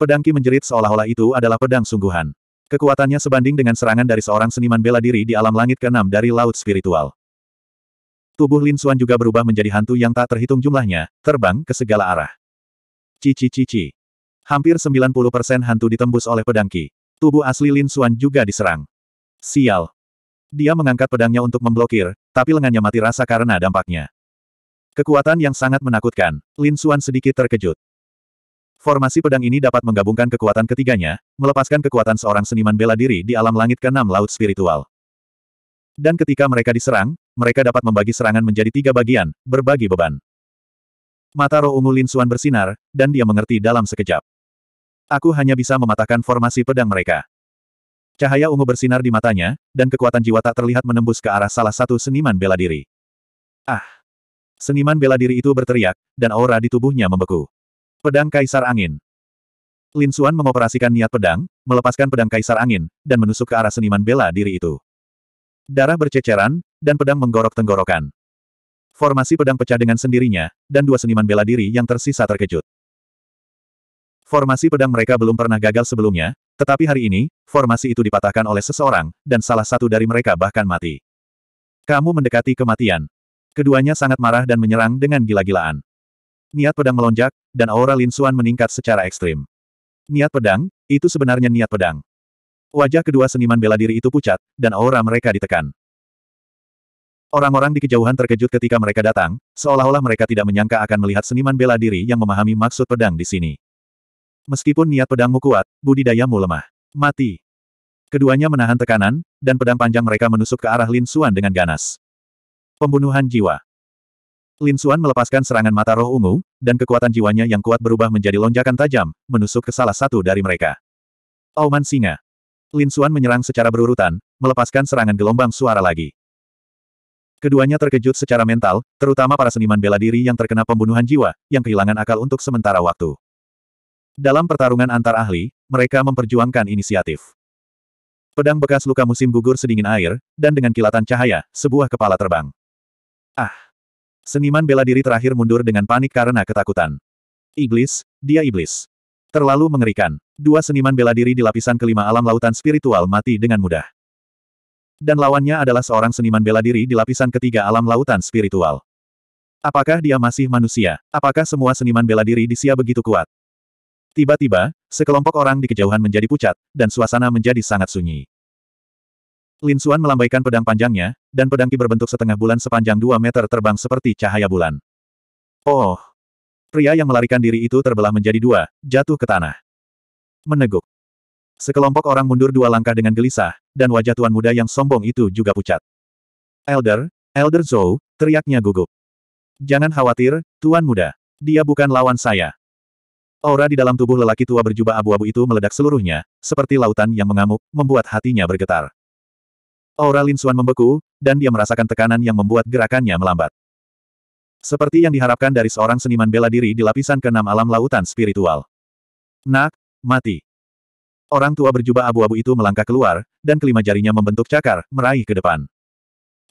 Pedangki menjerit seolah-olah itu adalah pedang sungguhan. Kekuatannya sebanding dengan serangan dari seorang seniman bela diri di alam langit keenam dari laut spiritual. Tubuh Lin Xuan juga berubah menjadi hantu yang tak terhitung jumlahnya, terbang ke segala arah. Cici-cici. Hampir 90% hantu ditembus oleh pedang Qi. Tubuh asli Lin Xuan juga diserang. Sial. Dia mengangkat pedangnya untuk memblokir, tapi lengannya mati rasa karena dampaknya. Kekuatan yang sangat menakutkan, Lin Xuan sedikit terkejut. Formasi pedang ini dapat menggabungkan kekuatan ketiganya, melepaskan kekuatan seorang seniman bela diri di alam langit keenam laut spiritual. Dan ketika mereka diserang, mereka dapat membagi serangan menjadi tiga bagian, berbagi beban. Mata roh ungu Lin Xuan bersinar, dan dia mengerti dalam sekejap. Aku hanya bisa mematahkan formasi pedang mereka. Cahaya ungu bersinar di matanya, dan kekuatan jiwa tak terlihat menembus ke arah salah satu seniman bela diri. Ah! Seniman bela diri itu berteriak, dan aura di tubuhnya membeku. Pedang Kaisar Angin. Lin Xuan mengoperasikan niat pedang, melepaskan pedang Kaisar Angin, dan menusuk ke arah seniman bela diri itu. Darah berceceran, dan pedang menggorok tenggorokan. Formasi pedang pecah dengan sendirinya, dan dua seniman bela diri yang tersisa terkejut. Formasi pedang mereka belum pernah gagal sebelumnya, tetapi hari ini, formasi itu dipatahkan oleh seseorang, dan salah satu dari mereka bahkan mati. Kamu mendekati kematian. Keduanya sangat marah dan menyerang dengan gila-gilaan. Niat pedang melonjak, dan aura Lin Xuan meningkat secara ekstrim. Niat pedang, itu sebenarnya niat pedang. Wajah kedua seniman bela diri itu pucat, dan aura mereka ditekan. Orang-orang di kejauhan terkejut ketika mereka datang, seolah-olah mereka tidak menyangka akan melihat seniman bela diri yang memahami maksud pedang di sini. Meskipun niat pedangmu kuat, budidayamu lemah. Mati. Keduanya menahan tekanan, dan pedang panjang mereka menusuk ke arah Lin Xuan dengan ganas. Pembunuhan jiwa. Lin Xuan melepaskan serangan mata roh ungu, dan kekuatan jiwanya yang kuat berubah menjadi lonjakan tajam, menusuk ke salah satu dari mereka. Auman singa. Lin Xuan menyerang secara berurutan, melepaskan serangan gelombang suara lagi. Keduanya terkejut secara mental, terutama para seniman bela diri yang terkena pembunuhan jiwa, yang kehilangan akal untuk sementara waktu. Dalam pertarungan antar ahli, mereka memperjuangkan inisiatif. Pedang bekas luka musim gugur sedingin air, dan dengan kilatan cahaya, sebuah kepala terbang. Ah! Seniman bela diri terakhir mundur dengan panik karena ketakutan. Iblis, dia iblis. Terlalu mengerikan. Dua seniman bela diri di lapisan kelima alam lautan spiritual mati dengan mudah. Dan lawannya adalah seorang seniman bela diri di lapisan ketiga alam lautan spiritual. Apakah dia masih manusia? Apakah semua seniman bela diri di Sia begitu kuat? Tiba-tiba, sekelompok orang di kejauhan menjadi pucat, dan suasana menjadi sangat sunyi. Lin Xuan melambaikan pedang panjangnya, dan pedang ki berbentuk setengah bulan sepanjang dua meter terbang seperti cahaya bulan. Oh, Pria yang melarikan diri itu terbelah menjadi dua, jatuh ke tanah. Meneguk. Sekelompok orang mundur dua langkah dengan gelisah, dan wajah tuan muda yang sombong itu juga pucat. Elder, Elder Zhou, teriaknya gugup. Jangan khawatir, tuan muda. Dia bukan lawan saya. Aura di dalam tubuh lelaki tua berjubah abu-abu itu meledak seluruhnya, seperti lautan yang mengamuk, membuat hatinya bergetar. Aura Lin Xuan membeku, dan dia merasakan tekanan yang membuat gerakannya melambat. Seperti yang diharapkan dari seorang seniman bela diri di lapisan keenam alam lautan spiritual. Nak, mati. Orang tua berjubah abu-abu itu melangkah keluar, dan kelima jarinya membentuk cakar, meraih ke depan.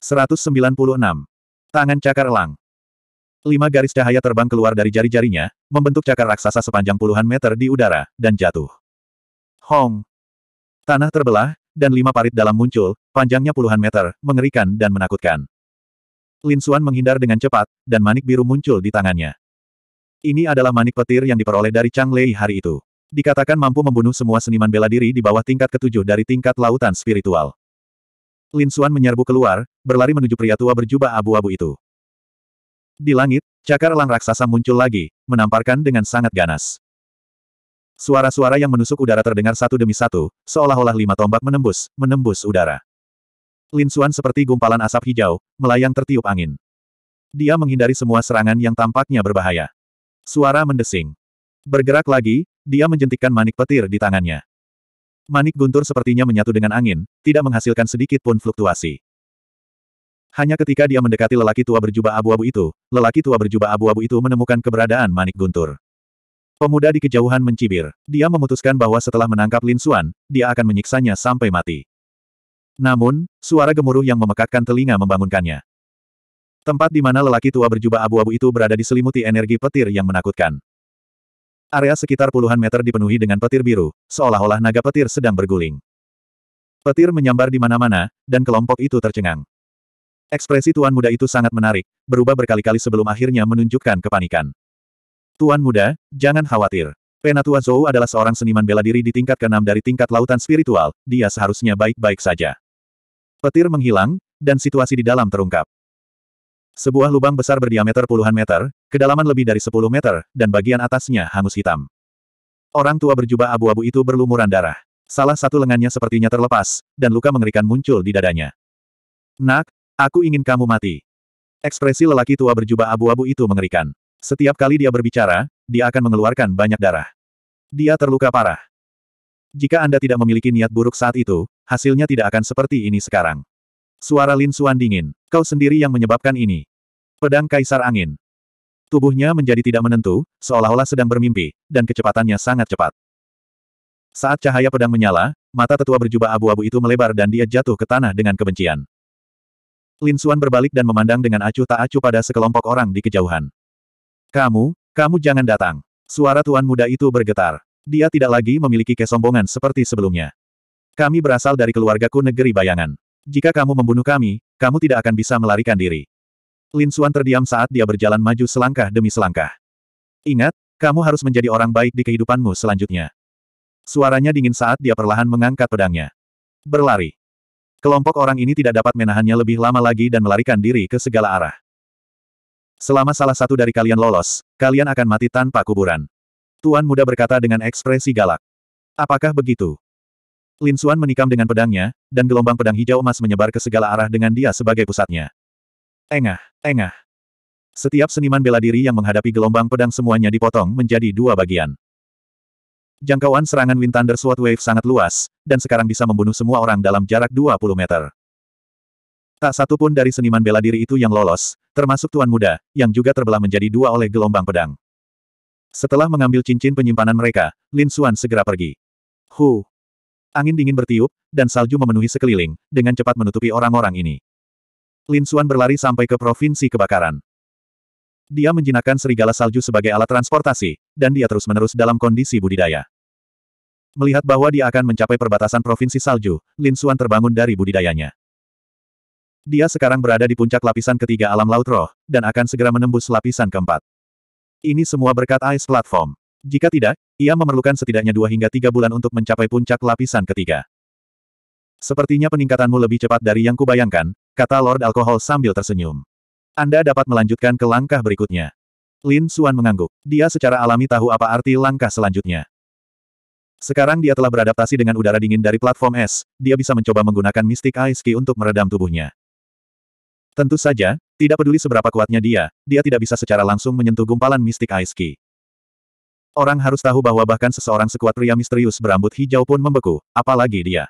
196. Tangan cakar elang. Lima garis cahaya terbang keluar dari jari-jarinya, membentuk cakar raksasa sepanjang puluhan meter di udara, dan jatuh. Hong. Tanah terbelah, dan lima parit dalam muncul, panjangnya puluhan meter, mengerikan dan menakutkan. Lin Suan menghindar dengan cepat, dan manik biru muncul di tangannya. Ini adalah manik petir yang diperoleh dari Chang Lei hari itu. Dikatakan mampu membunuh semua seniman bela diri di bawah tingkat ketujuh dari tingkat lautan spiritual. Lin Suan menyerbu keluar, berlari menuju pria tua berjubah abu-abu itu. Di langit, cakar elang raksasa muncul lagi, menamparkan dengan sangat ganas. Suara-suara yang menusuk udara terdengar satu demi satu, seolah-olah lima tombak menembus, menembus udara. Lin Xuan seperti gumpalan asap hijau, melayang tertiup angin. Dia menghindari semua serangan yang tampaknya berbahaya. Suara mendesing. Bergerak lagi, dia menjentikkan manik petir di tangannya. Manik guntur sepertinya menyatu dengan angin, tidak menghasilkan sedikit pun fluktuasi. Hanya ketika dia mendekati lelaki tua berjubah abu-abu itu, lelaki tua berjubah abu-abu itu menemukan keberadaan manik guntur. Pemuda di kejauhan mencibir. Dia memutuskan bahwa setelah menangkap Lin Xuan, dia akan menyiksanya sampai mati. Namun, suara gemuruh yang memekakkan telinga membangunkannya. Tempat di mana lelaki tua berjubah abu-abu itu berada diselimuti energi petir yang menakutkan. Area sekitar puluhan meter dipenuhi dengan petir biru, seolah-olah naga petir sedang berguling. Petir menyambar di mana-mana, dan kelompok itu tercengang. Ekspresi tuan muda itu sangat menarik, berubah berkali-kali sebelum akhirnya menunjukkan kepanikan. Tuan muda, jangan khawatir. Penatua Zhou adalah seorang seniman bela diri di tingkat keenam dari tingkat lautan spiritual, dia seharusnya baik-baik saja. Petir menghilang, dan situasi di dalam terungkap. Sebuah lubang besar berdiameter puluhan meter, kedalaman lebih dari 10 meter, dan bagian atasnya hangus hitam. Orang tua berjubah abu-abu itu berlumuran darah. Salah satu lengannya sepertinya terlepas, dan luka mengerikan muncul di dadanya. Nak, aku ingin kamu mati. Ekspresi lelaki tua berjubah abu-abu itu mengerikan. Setiap kali dia berbicara, dia akan mengeluarkan banyak darah. Dia terluka parah. Jika Anda tidak memiliki niat buruk saat itu, hasilnya tidak akan seperti ini sekarang. Suara Lin Suan dingin. Kau sendiri yang menyebabkan ini. Pedang Kaisar Angin. Tubuhnya menjadi tidak menentu, seolah-olah sedang bermimpi, dan kecepatannya sangat cepat. Saat cahaya pedang menyala, mata tetua berjubah abu-abu itu melebar dan dia jatuh ke tanah dengan kebencian. Lin Suan berbalik dan memandang dengan acuh tak acuh pada sekelompok orang di kejauhan. Kamu, kamu jangan datang. Suara tuan muda itu bergetar. Dia tidak lagi memiliki kesombongan seperti sebelumnya. Kami berasal dari keluargaku negeri bayangan. Jika kamu membunuh kami, kamu tidak akan bisa melarikan diri. Lin Suan terdiam saat dia berjalan maju selangkah demi selangkah. Ingat, kamu harus menjadi orang baik di kehidupanmu selanjutnya. Suaranya dingin saat dia perlahan mengangkat pedangnya. Berlari. Kelompok orang ini tidak dapat menahannya lebih lama lagi dan melarikan diri ke segala arah. Selama salah satu dari kalian lolos, kalian akan mati tanpa kuburan. Tuan muda berkata dengan ekspresi galak. Apakah begitu? Lin Xuan menikam dengan pedangnya, dan gelombang pedang hijau emas menyebar ke segala arah dengan dia sebagai pusatnya. Engah, engah. Setiap seniman bela diri yang menghadapi gelombang pedang semuanya dipotong menjadi dua bagian. Jangkauan serangan Wind Thunder Sword Wave sangat luas, dan sekarang bisa membunuh semua orang dalam jarak 20 meter. Tak satu pun dari seniman bela diri itu yang lolos, termasuk Tuan Muda, yang juga terbelah menjadi dua oleh gelombang pedang. Setelah mengambil cincin penyimpanan mereka, Lin Xuan segera pergi. Hu, Angin dingin bertiup, dan salju memenuhi sekeliling, dengan cepat menutupi orang-orang ini. Lin Xuan berlari sampai ke provinsi kebakaran. Dia menjinakkan serigala salju sebagai alat transportasi, dan dia terus-menerus dalam kondisi budidaya. Melihat bahwa dia akan mencapai perbatasan provinsi salju, Lin Xuan terbangun dari budidayanya. Dia sekarang berada di puncak lapisan ketiga alam laut roh, dan akan segera menembus lapisan keempat. Ini semua berkat Ice Platform. Jika tidak, ia memerlukan setidaknya dua hingga tiga bulan untuk mencapai puncak lapisan ketiga. Sepertinya peningkatanmu lebih cepat dari yang kubayangkan, kata Lord Alkohol sambil tersenyum. Anda dapat melanjutkan ke langkah berikutnya. Lin Suan mengangguk. Dia secara alami tahu apa arti langkah selanjutnya. Sekarang dia telah beradaptasi dengan udara dingin dari platform es, dia bisa mencoba menggunakan Mystic Ice Key untuk meredam tubuhnya. Tentu saja, tidak peduli seberapa kuatnya dia, dia tidak bisa secara langsung menyentuh gumpalan Mystic Ice Key. Orang harus tahu bahwa bahkan seseorang sekuat pria misterius berambut hijau pun membeku, apalagi dia.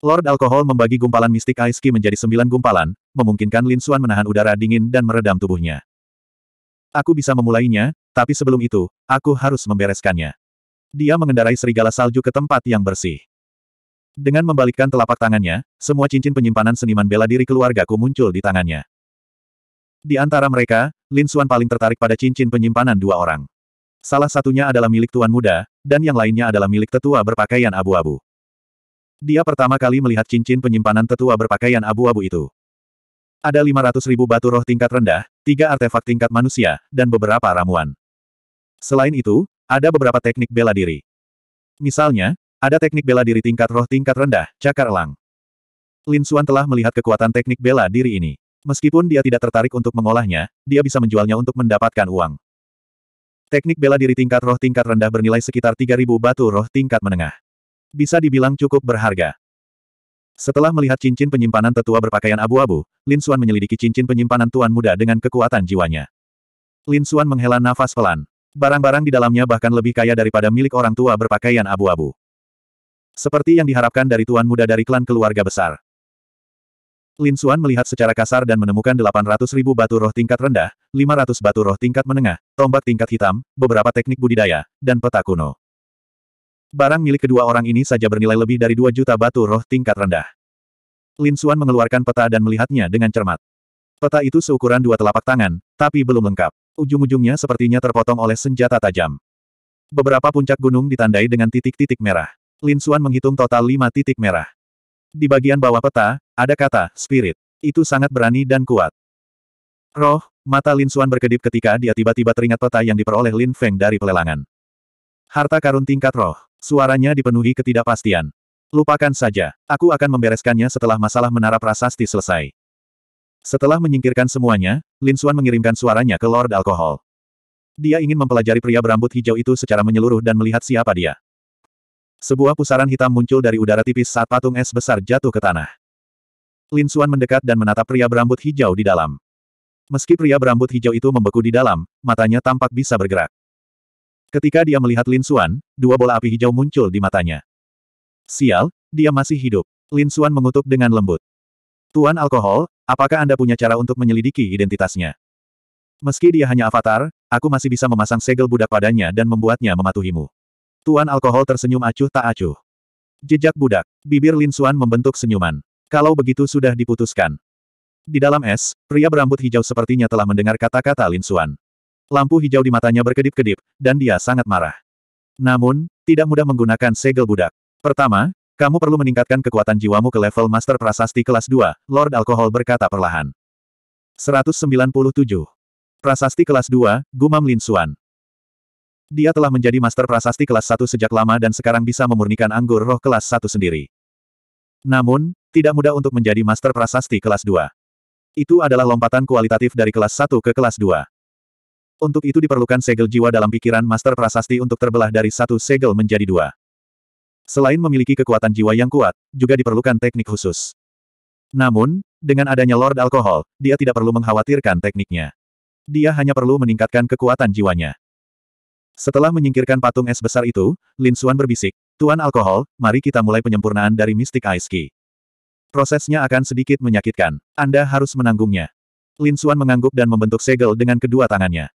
Lord Alkohol membagi gumpalan mistik Ice menjadi sembilan gumpalan, memungkinkan Lin Xuan menahan udara dingin dan meredam tubuhnya. Aku bisa memulainya, tapi sebelum itu, aku harus membereskannya. Dia mengendarai serigala salju ke tempat yang bersih. Dengan membalikkan telapak tangannya, semua cincin penyimpanan seniman bela diri keluargaku muncul di tangannya. Di antara mereka, Lin Xuan paling tertarik pada cincin penyimpanan dua orang. Salah satunya adalah milik tuan muda, dan yang lainnya adalah milik tetua berpakaian abu-abu. Dia pertama kali melihat cincin penyimpanan tetua berpakaian abu-abu itu. Ada 500 ribu batu roh tingkat rendah, tiga artefak tingkat manusia, dan beberapa ramuan. Selain itu, ada beberapa teknik bela diri. Misalnya, ada teknik bela diri tingkat roh tingkat rendah, cakar elang. Lin Xuan telah melihat kekuatan teknik bela diri ini. Meskipun dia tidak tertarik untuk mengolahnya, dia bisa menjualnya untuk mendapatkan uang. Teknik bela diri tingkat roh tingkat rendah bernilai sekitar 3.000 batu roh tingkat menengah. Bisa dibilang cukup berharga. Setelah melihat cincin penyimpanan tetua berpakaian abu-abu, Lin Xuan menyelidiki cincin penyimpanan tuan muda dengan kekuatan jiwanya. Lin Xuan menghela nafas pelan. Barang-barang di dalamnya bahkan lebih kaya daripada milik orang tua berpakaian abu-abu. Seperti yang diharapkan dari tuan muda dari klan keluarga besar. Lin Xuan melihat secara kasar dan menemukan 800 ribu batu roh tingkat rendah, 500 batu roh tingkat menengah, tombak tingkat hitam, beberapa teknik budidaya, dan peta kuno. Barang milik kedua orang ini saja bernilai lebih dari 2 juta batu roh tingkat rendah. Lin Xuan mengeluarkan peta dan melihatnya dengan cermat. Peta itu seukuran dua telapak tangan, tapi belum lengkap. Ujung-ujungnya sepertinya terpotong oleh senjata tajam. Beberapa puncak gunung ditandai dengan titik-titik merah. Lin Xuan menghitung total lima titik merah. Di bagian bawah peta, ada kata, spirit. Itu sangat berani dan kuat. Roh, mata Lin Suan berkedip ketika dia tiba-tiba teringat peta yang diperoleh Lin Feng dari pelelangan. Harta karun tingkat roh. Suaranya dipenuhi ketidakpastian. Lupakan saja. Aku akan membereskannya setelah masalah menara prasasti selesai. Setelah menyingkirkan semuanya, Lin Suan mengirimkan suaranya ke Lord Alkohol. Dia ingin mempelajari pria berambut hijau itu secara menyeluruh dan melihat siapa dia. Sebuah pusaran hitam muncul dari udara tipis saat patung es besar jatuh ke tanah. Lin Suan mendekat dan menatap pria berambut hijau di dalam. Meski pria berambut hijau itu membeku di dalam, matanya tampak bisa bergerak. Ketika dia melihat Lin Suan, dua bola api hijau muncul di matanya. Sial, dia masih hidup. Lin Suan mengutuk dengan lembut. Tuan Alkohol, apakah Anda punya cara untuk menyelidiki identitasnya? Meski dia hanya avatar, aku masih bisa memasang segel budak padanya dan membuatnya mematuhimu. Tuan Alkohol tersenyum acuh tak acuh. Jejak budak, bibir Lin Suan membentuk senyuman. Kalau begitu sudah diputuskan. Di dalam es, pria berambut hijau sepertinya telah mendengar kata-kata Lin Suan. Lampu hijau di matanya berkedip-kedip, dan dia sangat marah. Namun, tidak mudah menggunakan segel budak. Pertama, kamu perlu meningkatkan kekuatan jiwamu ke level Master Prasasti kelas 2, Lord Alkohol berkata perlahan. 197. Prasasti kelas 2, Gumam Lin Suan. Dia telah menjadi Master Prasasti kelas 1 sejak lama dan sekarang bisa memurnikan anggur roh kelas 1 sendiri. Namun, tidak mudah untuk menjadi master prasasti kelas 2. Itu adalah lompatan kualitatif dari kelas 1 ke kelas 2. Untuk itu diperlukan segel jiwa dalam pikiran master prasasti untuk terbelah dari satu segel menjadi dua. Selain memiliki kekuatan jiwa yang kuat, juga diperlukan teknik khusus. Namun, dengan adanya Lord Alkohol, dia tidak perlu mengkhawatirkan tekniknya. Dia hanya perlu meningkatkan kekuatan jiwanya. Setelah menyingkirkan patung es besar itu, Lin Xuan berbisik, Tuan Alkohol, mari kita mulai penyempurnaan dari Mystic Ice Key. Prosesnya akan sedikit menyakitkan. Anda harus menanggungnya. Lin Suan mengangguk dan membentuk segel dengan kedua tangannya.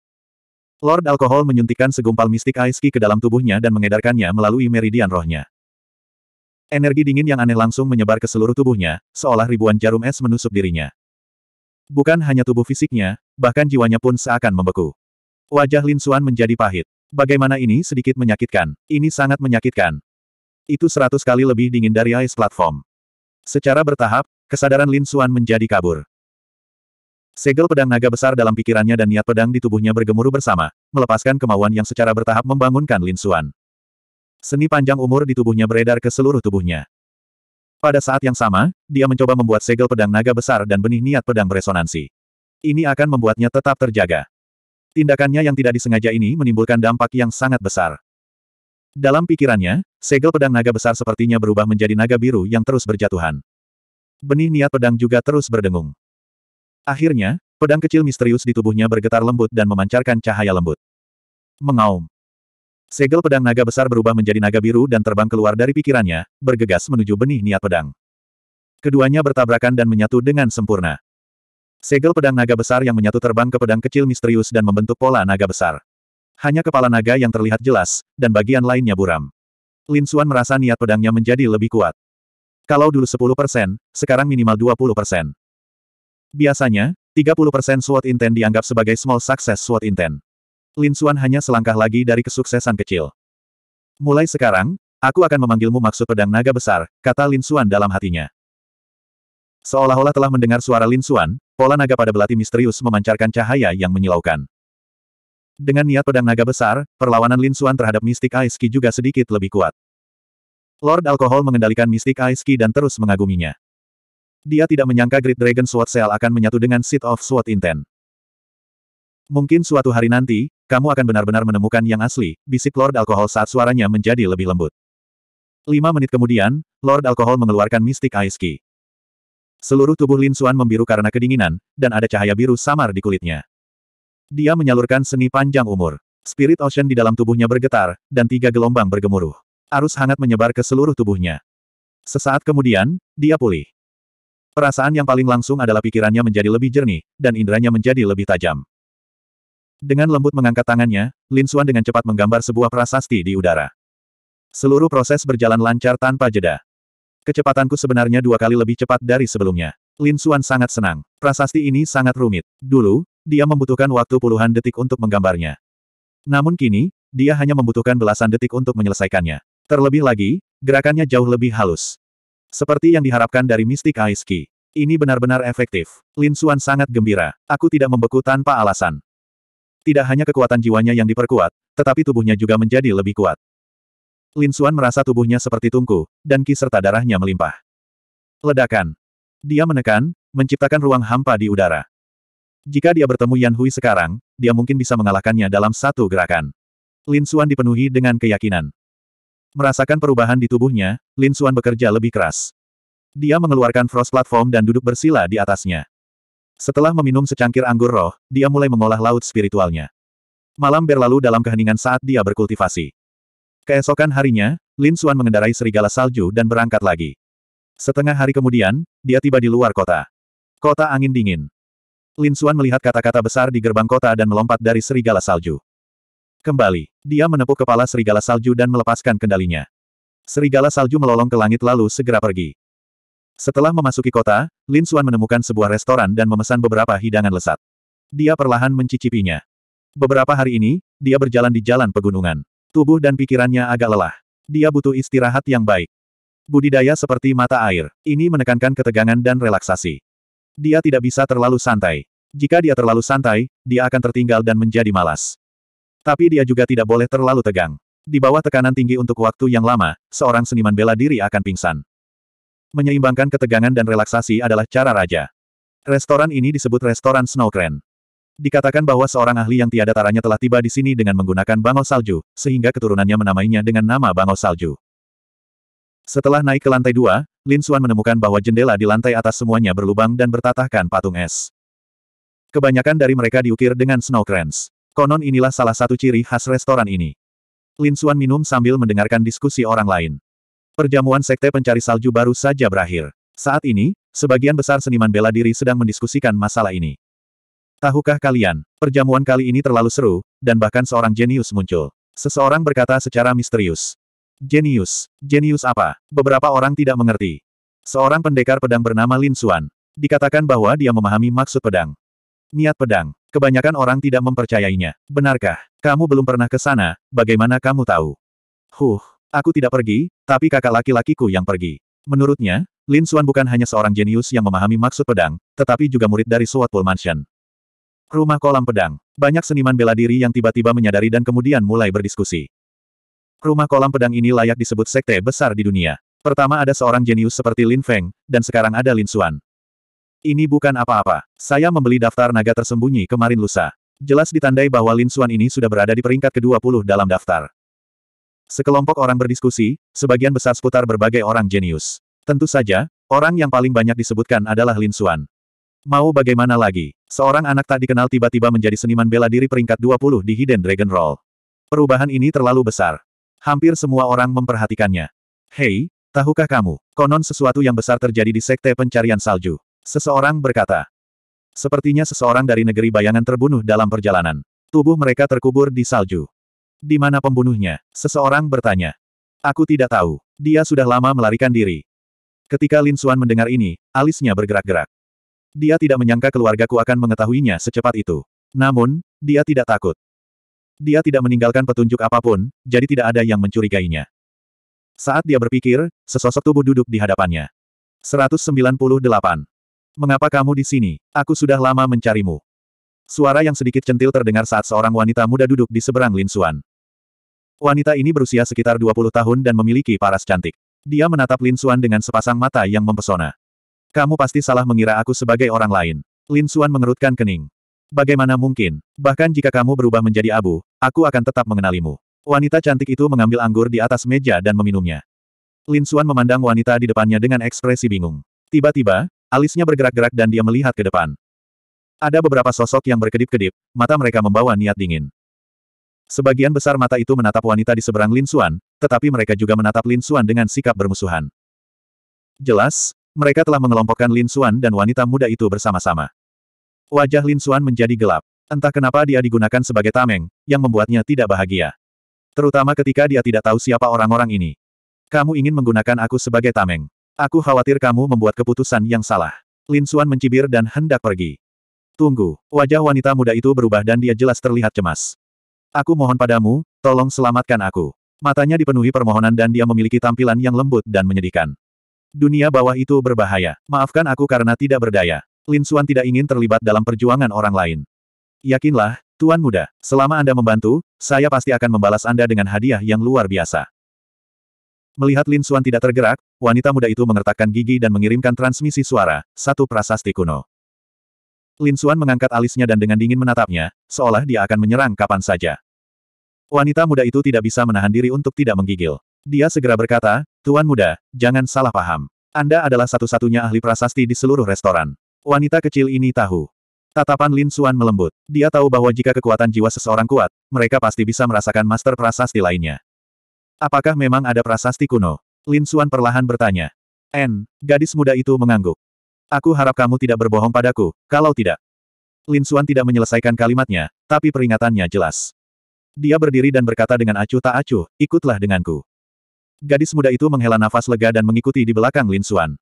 Lord Alkohol menyuntikkan segumpal mistik Ice ke dalam tubuhnya dan mengedarkannya melalui meridian rohnya. Energi dingin yang aneh langsung menyebar ke seluruh tubuhnya, seolah ribuan jarum es menusuk dirinya. Bukan hanya tubuh fisiknya, bahkan jiwanya pun seakan membeku. Wajah Lin Suan menjadi pahit. Bagaimana ini sedikit menyakitkan, ini sangat menyakitkan. Itu seratus kali lebih dingin dari ice platform. Secara bertahap, kesadaran Lin Suan menjadi kabur. Segel pedang naga besar dalam pikirannya dan niat pedang di tubuhnya bergemuruh bersama, melepaskan kemauan yang secara bertahap membangunkan Lin Suan. Seni panjang umur di tubuhnya beredar ke seluruh tubuhnya. Pada saat yang sama, dia mencoba membuat segel pedang naga besar dan benih niat pedang beresonansi. Ini akan membuatnya tetap terjaga. Tindakannya yang tidak disengaja ini menimbulkan dampak yang sangat besar. Dalam pikirannya, segel pedang naga besar sepertinya berubah menjadi naga biru yang terus berjatuhan. Benih niat pedang juga terus berdengung. Akhirnya, pedang kecil misterius di tubuhnya bergetar lembut dan memancarkan cahaya lembut. Mengaum. Segel pedang naga besar berubah menjadi naga biru dan terbang keluar dari pikirannya, bergegas menuju benih niat pedang. Keduanya bertabrakan dan menyatu dengan sempurna. Segel pedang naga besar yang menyatu terbang ke pedang kecil misterius dan membentuk pola naga besar. Hanya kepala naga yang terlihat jelas, dan bagian lainnya buram. Lin Xuan merasa niat pedangnya menjadi lebih kuat. Kalau dulu 10%, sekarang minimal 20%. Biasanya, 30% persen SWOT intent dianggap sebagai small success SWOT intent. Lin Xuan hanya selangkah lagi dari kesuksesan kecil. Mulai sekarang, aku akan memanggilmu maksud pedang naga besar, kata Lin Xuan dalam hatinya. Seolah-olah telah mendengar suara Lin Xuan, pola naga pada belati misterius memancarkan cahaya yang menyilaukan. Dengan niat pedang naga besar, perlawanan Lin Suan terhadap Mystic Ice juga sedikit lebih kuat. Lord Alkohol mengendalikan Mystic Ice dan terus mengaguminya. Dia tidak menyangka Great Dragon Sword Cell akan menyatu dengan Seed of Sword Intent. Mungkin suatu hari nanti, kamu akan benar-benar menemukan yang asli, bisik Lord Alkohol saat suaranya menjadi lebih lembut. Lima menit kemudian, Lord Alkohol mengeluarkan Mystic Ice Key. Seluruh tubuh Lin Suan membiru karena kedinginan, dan ada cahaya biru samar di kulitnya. Dia menyalurkan seni panjang umur. Spirit Ocean di dalam tubuhnya bergetar, dan tiga gelombang bergemuruh. Arus hangat menyebar ke seluruh tubuhnya. Sesaat kemudian, dia pulih. Perasaan yang paling langsung adalah pikirannya menjadi lebih jernih, dan inderanya menjadi lebih tajam. Dengan lembut mengangkat tangannya, Lin Xuan dengan cepat menggambar sebuah prasasti di udara. Seluruh proses berjalan lancar tanpa jeda. Kecepatanku sebenarnya dua kali lebih cepat dari sebelumnya. Lin Xuan sangat senang. Prasasti ini sangat rumit. Dulu, dia membutuhkan waktu puluhan detik untuk menggambarnya. Namun kini, dia hanya membutuhkan belasan detik untuk menyelesaikannya. Terlebih lagi, gerakannya jauh lebih halus. Seperti yang diharapkan dari mistik Aiski. Ini benar-benar efektif. Lin Suan sangat gembira. Aku tidak membeku tanpa alasan. Tidak hanya kekuatan jiwanya yang diperkuat, tetapi tubuhnya juga menjadi lebih kuat. Lin Suan merasa tubuhnya seperti tungku, dan ki serta darahnya melimpah. Ledakan. Dia menekan, menciptakan ruang hampa di udara. Jika dia bertemu Yan Hui sekarang, dia mungkin bisa mengalahkannya dalam satu gerakan. Lin Xuan dipenuhi dengan keyakinan. Merasakan perubahan di tubuhnya, Lin Xuan bekerja lebih keras. Dia mengeluarkan frost platform dan duduk bersila di atasnya. Setelah meminum secangkir anggur roh, dia mulai mengolah laut spiritualnya. Malam berlalu dalam keheningan saat dia berkultivasi. Keesokan harinya, Lin Xuan mengendarai serigala salju dan berangkat lagi. Setengah hari kemudian, dia tiba di luar kota. Kota angin dingin. Lin Xuan melihat kata-kata besar di gerbang kota dan melompat dari serigala salju. Kembali, dia menepuk kepala serigala salju dan melepaskan kendalinya. Serigala salju melolong ke langit lalu segera pergi. Setelah memasuki kota, Lin Xuan menemukan sebuah restoran dan memesan beberapa hidangan lesat. Dia perlahan mencicipinya. Beberapa hari ini, dia berjalan di jalan pegunungan. Tubuh dan pikirannya agak lelah. Dia butuh istirahat yang baik. Budidaya seperti mata air, ini menekankan ketegangan dan relaksasi. Dia tidak bisa terlalu santai. Jika dia terlalu santai, dia akan tertinggal dan menjadi malas. Tapi dia juga tidak boleh terlalu tegang. Di bawah tekanan tinggi untuk waktu yang lama, seorang seniman bela diri akan pingsan. Menyeimbangkan ketegangan dan relaksasi adalah cara raja. Restoran ini disebut restoran Snowcrane. Dikatakan bahwa seorang ahli yang tiada taranya telah tiba di sini dengan menggunakan bangau salju, sehingga keturunannya menamainya dengan nama bangau salju. Setelah naik ke lantai dua, Lin Xuan menemukan bahwa jendela di lantai atas semuanya berlubang dan bertatahkan patung es. Kebanyakan dari mereka diukir dengan snow crans. Konon inilah salah satu ciri khas restoran ini. Lin Xuan minum sambil mendengarkan diskusi orang lain. Perjamuan Sekte Pencari Salju baru saja berakhir. Saat ini, sebagian besar seniman bela diri sedang mendiskusikan masalah ini. Tahukah kalian, perjamuan kali ini terlalu seru, dan bahkan seorang jenius muncul. Seseorang berkata secara misterius. Jenius. Jenius apa? Beberapa orang tidak mengerti. Seorang pendekar pedang bernama Lin Xuan. Dikatakan bahwa dia memahami maksud pedang. Niat pedang. Kebanyakan orang tidak mempercayainya. Benarkah? Kamu belum pernah ke sana, bagaimana kamu tahu? Huh, aku tidak pergi, tapi kakak laki-lakiku yang pergi. Menurutnya, Lin Xuan bukan hanya seorang jenius yang memahami maksud pedang, tetapi juga murid dari Pool Mansion. Rumah kolam pedang. Banyak seniman bela diri yang tiba-tiba menyadari dan kemudian mulai berdiskusi. Rumah kolam pedang ini layak disebut sekte besar di dunia. Pertama ada seorang jenius seperti Lin Feng, dan sekarang ada Lin Xuan. Ini bukan apa-apa. Saya membeli daftar naga tersembunyi kemarin lusa. Jelas ditandai bahwa Lin Xuan ini sudah berada di peringkat ke-20 dalam daftar. Sekelompok orang berdiskusi, sebagian besar seputar berbagai orang jenius. Tentu saja, orang yang paling banyak disebutkan adalah Lin Xuan. Mau bagaimana lagi? Seorang anak tak dikenal tiba-tiba menjadi seniman bela diri peringkat 20 di Hidden Dragon Roll. Perubahan ini terlalu besar. Hampir semua orang memperhatikannya. Hei, tahukah kamu, konon sesuatu yang besar terjadi di Sekte Pencarian Salju. Seseorang berkata. Sepertinya seseorang dari negeri bayangan terbunuh dalam perjalanan. Tubuh mereka terkubur di salju. Di mana pembunuhnya? Seseorang bertanya. Aku tidak tahu. Dia sudah lama melarikan diri. Ketika Lin Suan mendengar ini, alisnya bergerak-gerak. Dia tidak menyangka keluargaku akan mengetahuinya secepat itu. Namun, dia tidak takut. Dia tidak meninggalkan petunjuk apapun, jadi tidak ada yang mencurigainya. Saat dia berpikir, sesosok tubuh duduk di hadapannya. 198 mengapa kamu di sini? Aku sudah lama mencarimu. Suara yang sedikit centil terdengar saat seorang wanita muda duduk di seberang Lin Xuan. Wanita ini berusia sekitar 20 tahun dan memiliki paras cantik. Dia menatap Lin Xuan dengan sepasang mata yang mempesona. Kamu pasti salah mengira aku sebagai orang lain. Lin Xuan mengerutkan kening. Bagaimana mungkin? Bahkan jika kamu berubah menjadi abu, aku akan tetap mengenalimu. Wanita cantik itu mengambil anggur di atas meja dan meminumnya. Lin Xuan memandang wanita di depannya dengan ekspresi bingung. Tiba-tiba, Alisnya bergerak-gerak dan dia melihat ke depan. Ada beberapa sosok yang berkedip-kedip, mata mereka membawa niat dingin. Sebagian besar mata itu menatap wanita di seberang Lin Suan, tetapi mereka juga menatap Lin Suan dengan sikap bermusuhan. Jelas, mereka telah mengelompokkan Lin Suan dan wanita muda itu bersama-sama. Wajah Lin Suan menjadi gelap. Entah kenapa dia digunakan sebagai tameng, yang membuatnya tidak bahagia. Terutama ketika dia tidak tahu siapa orang-orang ini. Kamu ingin menggunakan aku sebagai tameng. Aku khawatir kamu membuat keputusan yang salah. Lin Xuan mencibir dan hendak pergi. Tunggu, wajah wanita muda itu berubah dan dia jelas terlihat cemas. Aku mohon padamu, tolong selamatkan aku. Matanya dipenuhi permohonan dan dia memiliki tampilan yang lembut dan menyedihkan. Dunia bawah itu berbahaya. Maafkan aku karena tidak berdaya. Lin Xuan tidak ingin terlibat dalam perjuangan orang lain. Yakinlah, Tuan Muda, selama Anda membantu, saya pasti akan membalas Anda dengan hadiah yang luar biasa. Melihat Lin Suan tidak tergerak, wanita muda itu mengertakkan gigi dan mengirimkan transmisi suara, satu prasasti kuno. Lin Suan mengangkat alisnya dan dengan dingin menatapnya, seolah dia akan menyerang kapan saja. Wanita muda itu tidak bisa menahan diri untuk tidak menggigil. Dia segera berkata, Tuan muda, jangan salah paham. Anda adalah satu-satunya ahli prasasti di seluruh restoran. Wanita kecil ini tahu. Tatapan Lin Suan melembut. Dia tahu bahwa jika kekuatan jiwa seseorang kuat, mereka pasti bisa merasakan master prasasti lainnya. Apakah memang ada prasasti kuno? Lin Xuan perlahan bertanya. N, gadis muda itu mengangguk. Aku harap kamu tidak berbohong padaku, kalau tidak. Lin Xuan tidak menyelesaikan kalimatnya, tapi peringatannya jelas. Dia berdiri dan berkata dengan acuh tak acuh, ikutlah denganku. Gadis muda itu menghela nafas lega dan mengikuti di belakang Lin Xuan.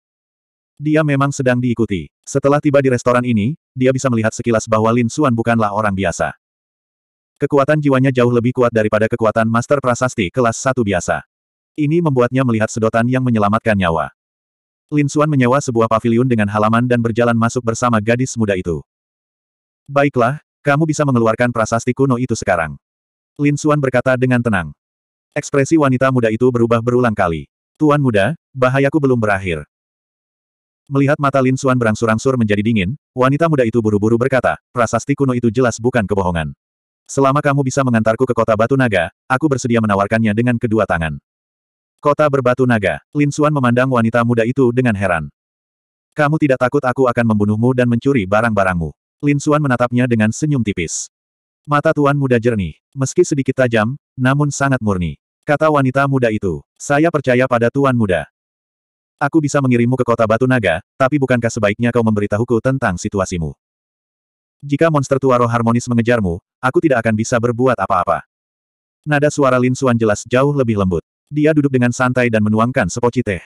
Dia memang sedang diikuti. Setelah tiba di restoran ini, dia bisa melihat sekilas bahwa Lin Xuan bukanlah orang biasa. Kekuatan jiwanya jauh lebih kuat daripada kekuatan Master Prasasti kelas 1 biasa. Ini membuatnya melihat sedotan yang menyelamatkan nyawa. Lin Xuan menyewa sebuah paviliun dengan halaman dan berjalan masuk bersama gadis muda itu. Baiklah, kamu bisa mengeluarkan prasasti kuno itu sekarang. Lin Xuan berkata dengan tenang. Ekspresi wanita muda itu berubah berulang kali. Tuan muda, bahayaku belum berakhir. Melihat mata Lin Xuan berangsur-angsur menjadi dingin, wanita muda itu buru-buru berkata, prasasti kuno itu jelas bukan kebohongan. Selama kamu bisa mengantarku ke kota batu naga, aku bersedia menawarkannya dengan kedua tangan. Kota berbatu naga, Lin Suan memandang wanita muda itu dengan heran. Kamu tidak takut aku akan membunuhmu dan mencuri barang-barangmu. Lin Suan menatapnya dengan senyum tipis. Mata tuan muda jernih, meski sedikit tajam, namun sangat murni. Kata wanita muda itu, saya percaya pada tuan muda. Aku bisa mengirimmu ke kota batu naga, tapi bukankah sebaiknya kau memberitahuku tentang situasimu? Jika monster tua roh harmonis mengejarmu, aku tidak akan bisa berbuat apa-apa. Nada suara Lin Suan jelas jauh lebih lembut. Dia duduk dengan santai dan menuangkan sepoci teh.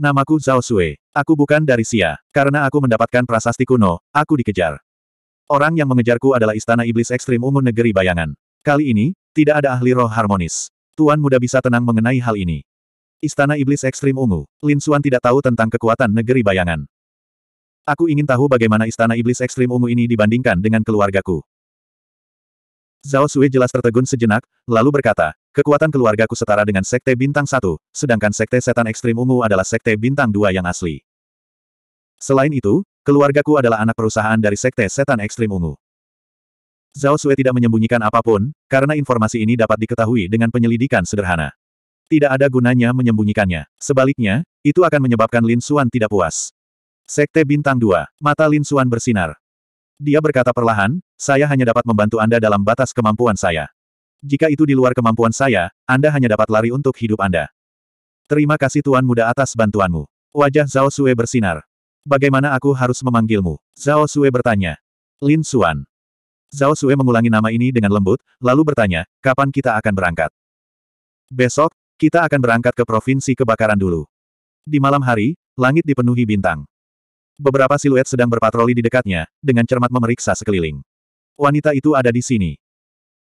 Namaku Zhao Sui. Aku bukan dari Sia. Karena aku mendapatkan prasasti kuno, aku dikejar. Orang yang mengejarku adalah Istana Iblis Ekstrim Ungu Negeri Bayangan. Kali ini, tidak ada ahli roh harmonis. Tuan muda bisa tenang mengenai hal ini. Istana Iblis Ekstrim Ungu. Lin Suan tidak tahu tentang kekuatan negeri bayangan. Aku ingin tahu bagaimana istana iblis ekstrim ungu ini dibandingkan dengan keluargaku. Zhao Sui jelas tertegun sejenak, lalu berkata, kekuatan keluargaku setara dengan sekte bintang satu, sedangkan sekte setan ekstrim ungu adalah sekte bintang dua yang asli. Selain itu, keluargaku adalah anak perusahaan dari sekte setan ekstrim ungu. Zhao Sui tidak menyembunyikan apapun, karena informasi ini dapat diketahui dengan penyelidikan sederhana. Tidak ada gunanya menyembunyikannya. Sebaliknya, itu akan menyebabkan Lin Suan tidak puas. Sekte Bintang 2, mata Lin Suan bersinar. Dia berkata perlahan, saya hanya dapat membantu Anda dalam batas kemampuan saya. Jika itu di luar kemampuan saya, Anda hanya dapat lari untuk hidup Anda. Terima kasih Tuan Muda atas bantuanmu. Wajah Zhao Sue bersinar. Bagaimana aku harus memanggilmu? Zhao Sue bertanya. Lin Suan. Zhao Sue mengulangi nama ini dengan lembut, lalu bertanya, kapan kita akan berangkat? Besok, kita akan berangkat ke provinsi kebakaran dulu. Di malam hari, langit dipenuhi bintang. Beberapa siluet sedang berpatroli di dekatnya, dengan cermat memeriksa sekeliling. Wanita itu ada di sini.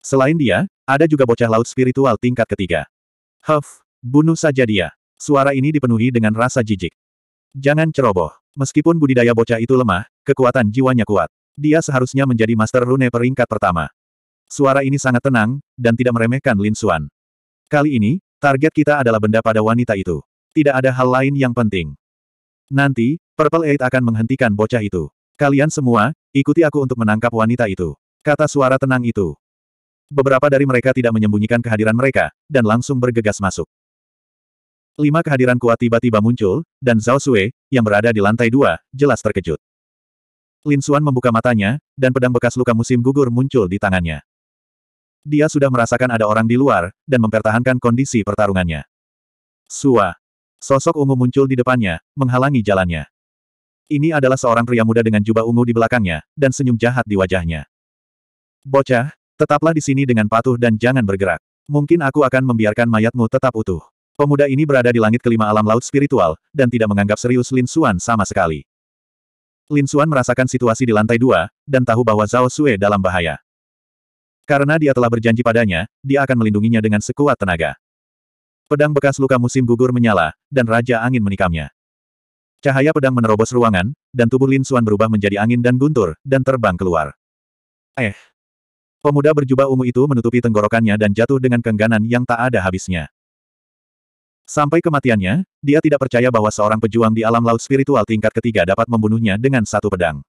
Selain dia, ada juga bocah laut spiritual tingkat ketiga. Huff, bunuh saja dia. Suara ini dipenuhi dengan rasa jijik. Jangan ceroboh. Meskipun budidaya bocah itu lemah, kekuatan jiwanya kuat. Dia seharusnya menjadi master rune peringkat pertama. Suara ini sangat tenang, dan tidak meremehkan Lin Suan. Kali ini, target kita adalah benda pada wanita itu. Tidak ada hal lain yang penting. Nanti, Purple Eight akan menghentikan bocah itu. Kalian semua, ikuti aku untuk menangkap wanita itu. Kata suara tenang itu. Beberapa dari mereka tidak menyembunyikan kehadiran mereka, dan langsung bergegas masuk. Lima kehadiran kuat tiba-tiba muncul, dan Zhao Sui, yang berada di lantai dua, jelas terkejut. Lin Xuan membuka matanya, dan pedang bekas luka musim gugur muncul di tangannya. Dia sudah merasakan ada orang di luar, dan mempertahankan kondisi pertarungannya. Sua. Sosok ungu muncul di depannya, menghalangi jalannya. Ini adalah seorang pria muda dengan jubah ungu di belakangnya, dan senyum jahat di wajahnya. Bocah, tetaplah di sini dengan patuh dan jangan bergerak. Mungkin aku akan membiarkan mayatmu tetap utuh. Pemuda ini berada di langit kelima alam laut spiritual, dan tidak menganggap serius Lin Xuan sama sekali. Lin Xuan merasakan situasi di lantai dua, dan tahu bahwa Zhao Sue dalam bahaya. Karena dia telah berjanji padanya, dia akan melindunginya dengan sekuat tenaga. Pedang bekas luka musim gugur menyala, dan Raja Angin menikamnya. Cahaya pedang menerobos ruangan, dan tubuh Lin Suan berubah menjadi angin dan guntur, dan terbang keluar. Eh. Pemuda berjubah ungu itu menutupi tenggorokannya dan jatuh dengan kengganan yang tak ada habisnya. Sampai kematiannya, dia tidak percaya bahwa seorang pejuang di alam laut spiritual tingkat ketiga dapat membunuhnya dengan satu pedang.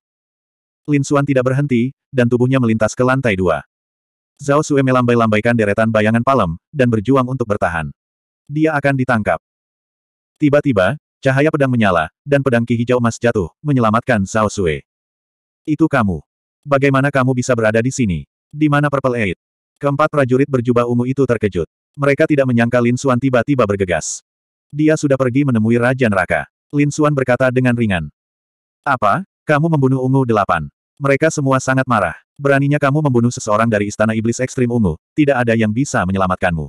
Lin Suan tidak berhenti, dan tubuhnya melintas ke lantai dua. Zhao Sue melambai-lambaikan deretan bayangan palem, dan berjuang untuk bertahan. Dia akan ditangkap. Tiba-tiba, Cahaya pedang menyala, dan pedang ki hijau emas jatuh, menyelamatkan Zhao Sui. Itu kamu. Bagaimana kamu bisa berada di sini? Di mana Purple Eight? Keempat prajurit berjubah ungu itu terkejut. Mereka tidak menyangka Lin Xuan tiba-tiba bergegas. Dia sudah pergi menemui Raja Neraka. Lin Xuan berkata dengan ringan. Apa? Kamu membunuh ungu delapan. Mereka semua sangat marah. Beraninya kamu membunuh seseorang dari Istana Iblis Ekstrim Ungu, tidak ada yang bisa menyelamatkanmu.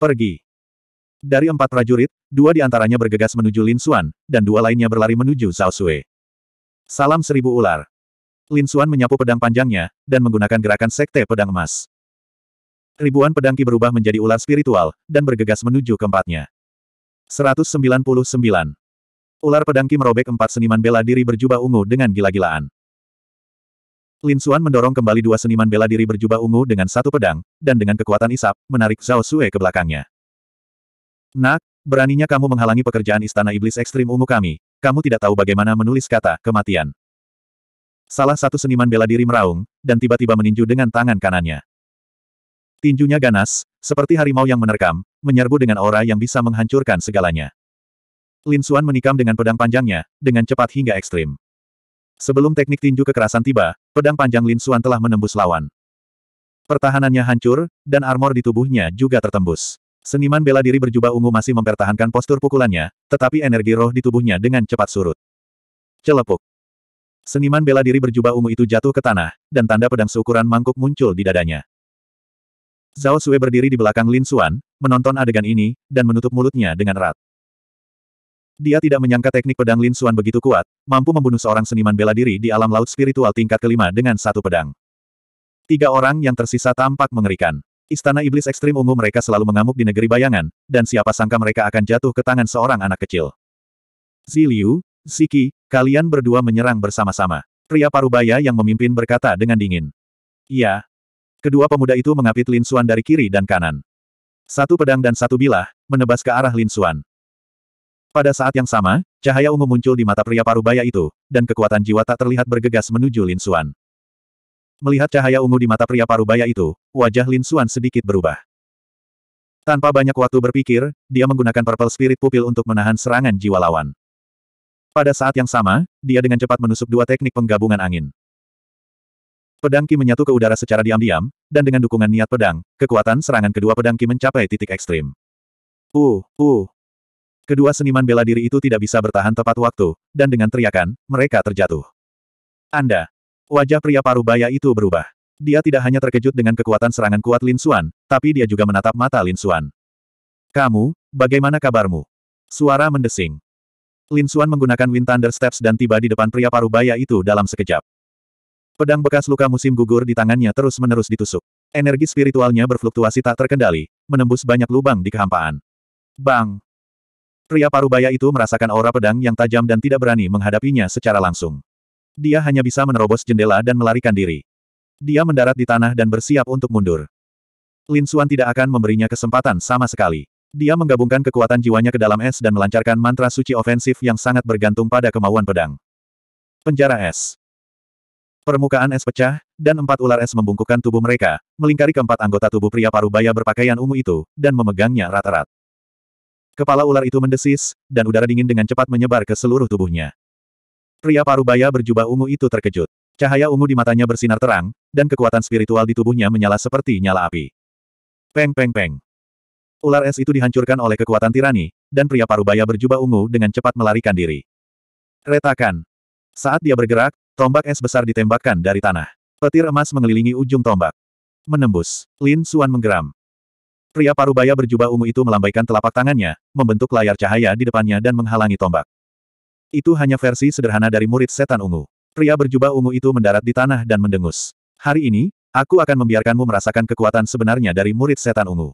Pergi. Dari empat prajurit, dua di antaranya bergegas menuju Lin Xuan, dan dua lainnya berlari menuju Zhao Sui. Salam seribu ular. Lin Xuan menyapu pedang panjangnya, dan menggunakan gerakan sekte pedang emas. Ribuan pedangki berubah menjadi ular spiritual, dan bergegas menuju keempatnya. 199. Ular pedangki merobek empat seniman bela diri berjubah ungu dengan gila-gilaan. Lin Xuan mendorong kembali dua seniman bela diri berjubah ungu dengan satu pedang, dan dengan kekuatan isap, menarik Zhao Sui ke belakangnya. Nak, beraninya kamu menghalangi pekerjaan istana iblis ekstrim ungu kami. Kamu tidak tahu bagaimana menulis kata kematian. Salah satu seniman bela diri meraung, dan tiba-tiba meninju dengan tangan kanannya. Tinjunya ganas, seperti harimau yang menerkam, menyerbu dengan aura yang bisa menghancurkan segalanya. Lin Xuan menikam dengan pedang panjangnya, dengan cepat hingga ekstrim. Sebelum teknik tinju kekerasan tiba, pedang panjang Lin Xuan telah menembus lawan. Pertahanannya hancur, dan armor di tubuhnya juga tertembus. Seniman bela diri berjubah ungu masih mempertahankan postur pukulannya, tetapi energi roh di tubuhnya dengan cepat surut. Celepuk. Seniman bela diri berjubah ungu itu jatuh ke tanah, dan tanda pedang seukuran mangkuk muncul di dadanya. Zhao Sue berdiri di belakang Lin Xuan, menonton adegan ini, dan menutup mulutnya dengan erat. Dia tidak menyangka teknik pedang Lin Xuan begitu kuat, mampu membunuh seorang seniman bela diri di alam laut spiritual tingkat kelima dengan satu pedang. Tiga orang yang tersisa tampak mengerikan. Istana Iblis Ekstrim Ungu mereka selalu mengamuk di negeri bayangan, dan siapa sangka mereka akan jatuh ke tangan seorang anak kecil. Ziliu, Ziki, kalian berdua menyerang bersama-sama. Pria parubaya yang memimpin berkata dengan dingin. Ya. Kedua pemuda itu mengapit Lin Xuan dari kiri dan kanan. Satu pedang dan satu bilah, menebas ke arah Lin Xuan. Pada saat yang sama, cahaya ungu muncul di mata pria parubaya itu, dan kekuatan jiwa tak terlihat bergegas menuju Lin Xuan. Melihat cahaya ungu di mata pria parubaya itu, wajah Lin Suan sedikit berubah. Tanpa banyak waktu berpikir, dia menggunakan Purple Spirit Pupil untuk menahan serangan jiwa lawan. Pada saat yang sama, dia dengan cepat menusuk dua teknik penggabungan angin. Pedang Ki menyatu ke udara secara diam-diam, dan dengan dukungan niat pedang, kekuatan serangan kedua pedang Ki mencapai titik ekstrim. Uh, uh. Kedua seniman bela diri itu tidak bisa bertahan tepat waktu, dan dengan teriakan, mereka terjatuh. Anda, Wajah pria parubaya itu berubah. Dia tidak hanya terkejut dengan kekuatan serangan kuat Lin Xuan, tapi dia juga menatap mata Lin Xuan. Kamu, bagaimana kabarmu? Suara mendesing. Lin Xuan menggunakan Wind Thunder Steps dan tiba di depan pria parubaya itu dalam sekejap. Pedang bekas luka musim gugur di tangannya terus-menerus ditusuk. Energi spiritualnya berfluktuasi tak terkendali, menembus banyak lubang di kehampaan. Bang! Pria parubaya itu merasakan aura pedang yang tajam dan tidak berani menghadapinya secara langsung. Dia hanya bisa menerobos jendela dan melarikan diri. Dia mendarat di tanah dan bersiap untuk mundur. Lin Suan tidak akan memberinya kesempatan sama sekali. Dia menggabungkan kekuatan jiwanya ke dalam es dan melancarkan mantra suci ofensif yang sangat bergantung pada kemauan pedang. Penjara es. Permukaan es pecah, dan empat ular es membungkukkan tubuh mereka, melingkari keempat anggota tubuh pria parubaya berpakaian ungu itu, dan memegangnya rata-rata. Kepala ular itu mendesis, dan udara dingin dengan cepat menyebar ke seluruh tubuhnya. Pria Parubaya berjubah ungu itu terkejut. Cahaya ungu di matanya bersinar terang, dan kekuatan spiritual di tubuhnya menyala seperti nyala api. Peng peng peng. Ular es itu dihancurkan oleh kekuatan tirani, dan pria Parubaya berjubah ungu dengan cepat melarikan diri. Retakan. Saat dia bergerak, tombak es besar ditembakkan dari tanah. Petir emas mengelilingi ujung tombak. Menembus. Lin Suan menggeram. Pria parubaya berjubah ungu itu melambaikan telapak tangannya, membentuk layar cahaya di depannya dan menghalangi tombak. Itu hanya versi sederhana dari murid setan ungu. Pria berjubah ungu itu mendarat di tanah dan mendengus. Hari ini, aku akan membiarkanmu merasakan kekuatan sebenarnya dari murid setan ungu.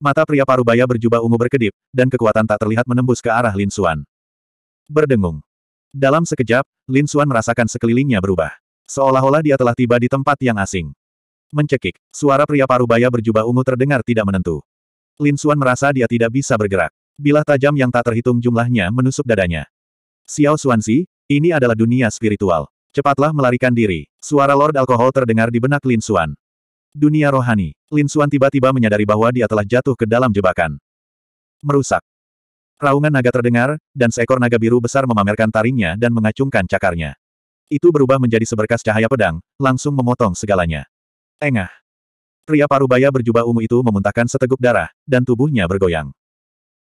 Mata pria parubaya berjubah ungu berkedip, dan kekuatan tak terlihat menembus ke arah Lin Xuan. Berdengung. Dalam sekejap, Lin Xuan merasakan sekelilingnya berubah. Seolah-olah dia telah tiba di tempat yang asing. Mencekik, suara pria parubaya berjubah ungu terdengar tidak menentu. Lin Xuan merasa dia tidak bisa bergerak. Bilah tajam yang tak terhitung jumlahnya menusuk dadanya. Xiao Xuanzi, ini adalah dunia spiritual. Cepatlah melarikan diri. Suara Lord Alkohol terdengar di benak Lin Xuan. Dunia rohani. Lin Xuan tiba-tiba menyadari bahwa dia telah jatuh ke dalam jebakan. Merusak. Raungan naga terdengar, dan seekor naga biru besar memamerkan taringnya dan mengacungkan cakarnya. Itu berubah menjadi seberkas cahaya pedang, langsung memotong segalanya. Engah. Pria parubaya berjubah ungu itu memuntahkan seteguk darah, dan tubuhnya bergoyang.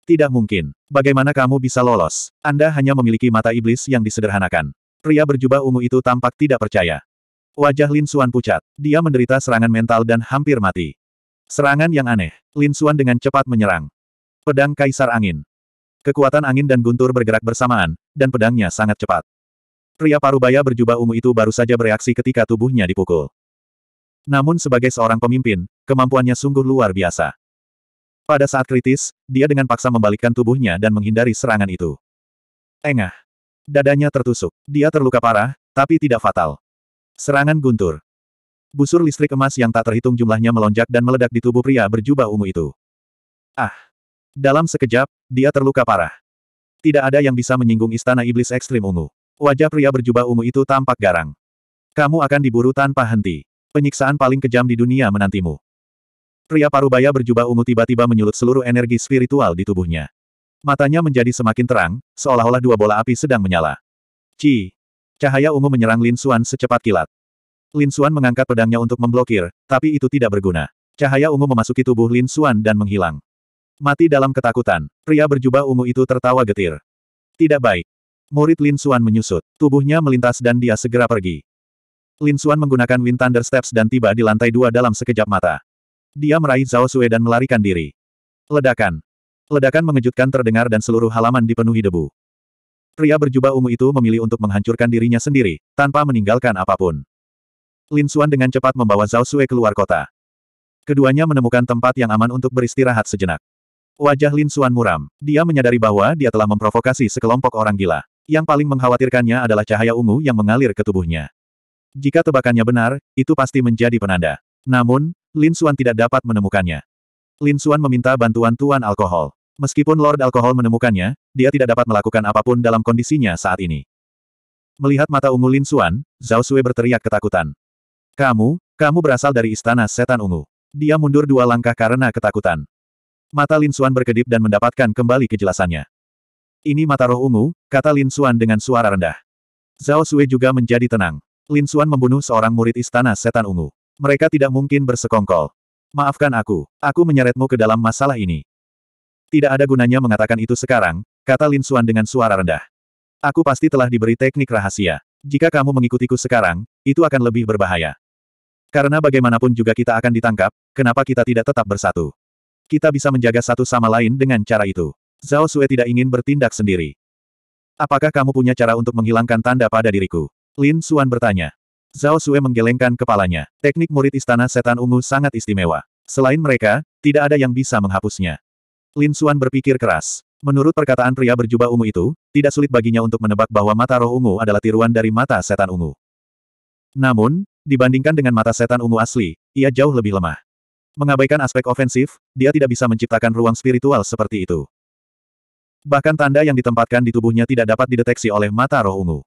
Tidak mungkin. Bagaimana kamu bisa lolos? Anda hanya memiliki mata iblis yang disederhanakan. Pria berjubah ungu itu tampak tidak percaya. Wajah Lin Suan pucat. Dia menderita serangan mental dan hampir mati. Serangan yang aneh. Lin Suan dengan cepat menyerang. Pedang Kaisar Angin. Kekuatan angin dan guntur bergerak bersamaan, dan pedangnya sangat cepat. Pria parubaya berjubah ungu itu baru saja bereaksi ketika tubuhnya dipukul. Namun sebagai seorang pemimpin, kemampuannya sungguh luar biasa. Pada saat kritis, dia dengan paksa membalikkan tubuhnya dan menghindari serangan itu. Engah. Dadanya tertusuk. Dia terluka parah, tapi tidak fatal. Serangan guntur. Busur listrik emas yang tak terhitung jumlahnya melonjak dan meledak di tubuh pria berjubah ungu itu. Ah. Dalam sekejap, dia terluka parah. Tidak ada yang bisa menyinggung istana iblis ekstrim ungu. Wajah pria berjubah ungu itu tampak garang. Kamu akan diburu tanpa henti. Penyiksaan paling kejam di dunia menantimu. Pria parubaya berjubah ungu tiba-tiba menyulut seluruh energi spiritual di tubuhnya. Matanya menjadi semakin terang, seolah-olah dua bola api sedang menyala. Ci! Cahaya ungu menyerang Lin Xuan secepat kilat. Lin Xuan mengangkat pedangnya untuk memblokir, tapi itu tidak berguna. Cahaya ungu memasuki tubuh Lin Xuan dan menghilang. Mati dalam ketakutan, pria berjubah ungu itu tertawa getir. Tidak baik. Murid Lin Xuan menyusut, tubuhnya melintas dan dia segera pergi. Lin Xuan menggunakan Wind Thunder Steps dan tiba di lantai dua dalam sekejap mata. Dia meraih Zhao Sue dan melarikan diri. Ledakan. Ledakan mengejutkan terdengar dan seluruh halaman dipenuhi debu. Pria berjubah ungu itu memilih untuk menghancurkan dirinya sendiri, tanpa meninggalkan apapun. Lin Xuan dengan cepat membawa Zhao Sue keluar kota. Keduanya menemukan tempat yang aman untuk beristirahat sejenak. Wajah Lin Xuan muram. Dia menyadari bahwa dia telah memprovokasi sekelompok orang gila. Yang paling mengkhawatirkannya adalah cahaya ungu yang mengalir ke tubuhnya. Jika tebakannya benar, itu pasti menjadi penanda. Namun, Lin Xuan tidak dapat menemukannya. Lin Xuan meminta bantuan Tuan Alkohol. Meskipun Lord Alkohol menemukannya, dia tidak dapat melakukan apapun dalam kondisinya saat ini. Melihat mata ungu Lin Xuan, Zhao Sui berteriak ketakutan. Kamu, kamu berasal dari istana setan ungu. Dia mundur dua langkah karena ketakutan. Mata Lin Xuan berkedip dan mendapatkan kembali kejelasannya. Ini mata roh ungu, kata Lin Xuan dengan suara rendah. Zhao Sui juga menjadi tenang. Lin Xuan membunuh seorang murid istana setan ungu. Mereka tidak mungkin bersekongkol. Maafkan aku, aku menyeretmu ke dalam masalah ini. Tidak ada gunanya mengatakan itu sekarang, kata Lin Xuan dengan suara rendah. Aku pasti telah diberi teknik rahasia. Jika kamu mengikutiku sekarang, itu akan lebih berbahaya. Karena bagaimanapun juga kita akan ditangkap, kenapa kita tidak tetap bersatu? Kita bisa menjaga satu sama lain dengan cara itu. Zhao Sue tidak ingin bertindak sendiri. Apakah kamu punya cara untuk menghilangkan tanda pada diriku? Lin Suan bertanya. Zhao Sue menggelengkan kepalanya. Teknik murid istana setan ungu sangat istimewa. Selain mereka, tidak ada yang bisa menghapusnya. Lin Xuan berpikir keras. Menurut perkataan pria berjubah ungu itu, tidak sulit baginya untuk menebak bahwa mata roh ungu adalah tiruan dari mata setan ungu. Namun, dibandingkan dengan mata setan ungu asli, ia jauh lebih lemah. Mengabaikan aspek ofensif, dia tidak bisa menciptakan ruang spiritual seperti itu. Bahkan tanda yang ditempatkan di tubuhnya tidak dapat dideteksi oleh mata roh ungu.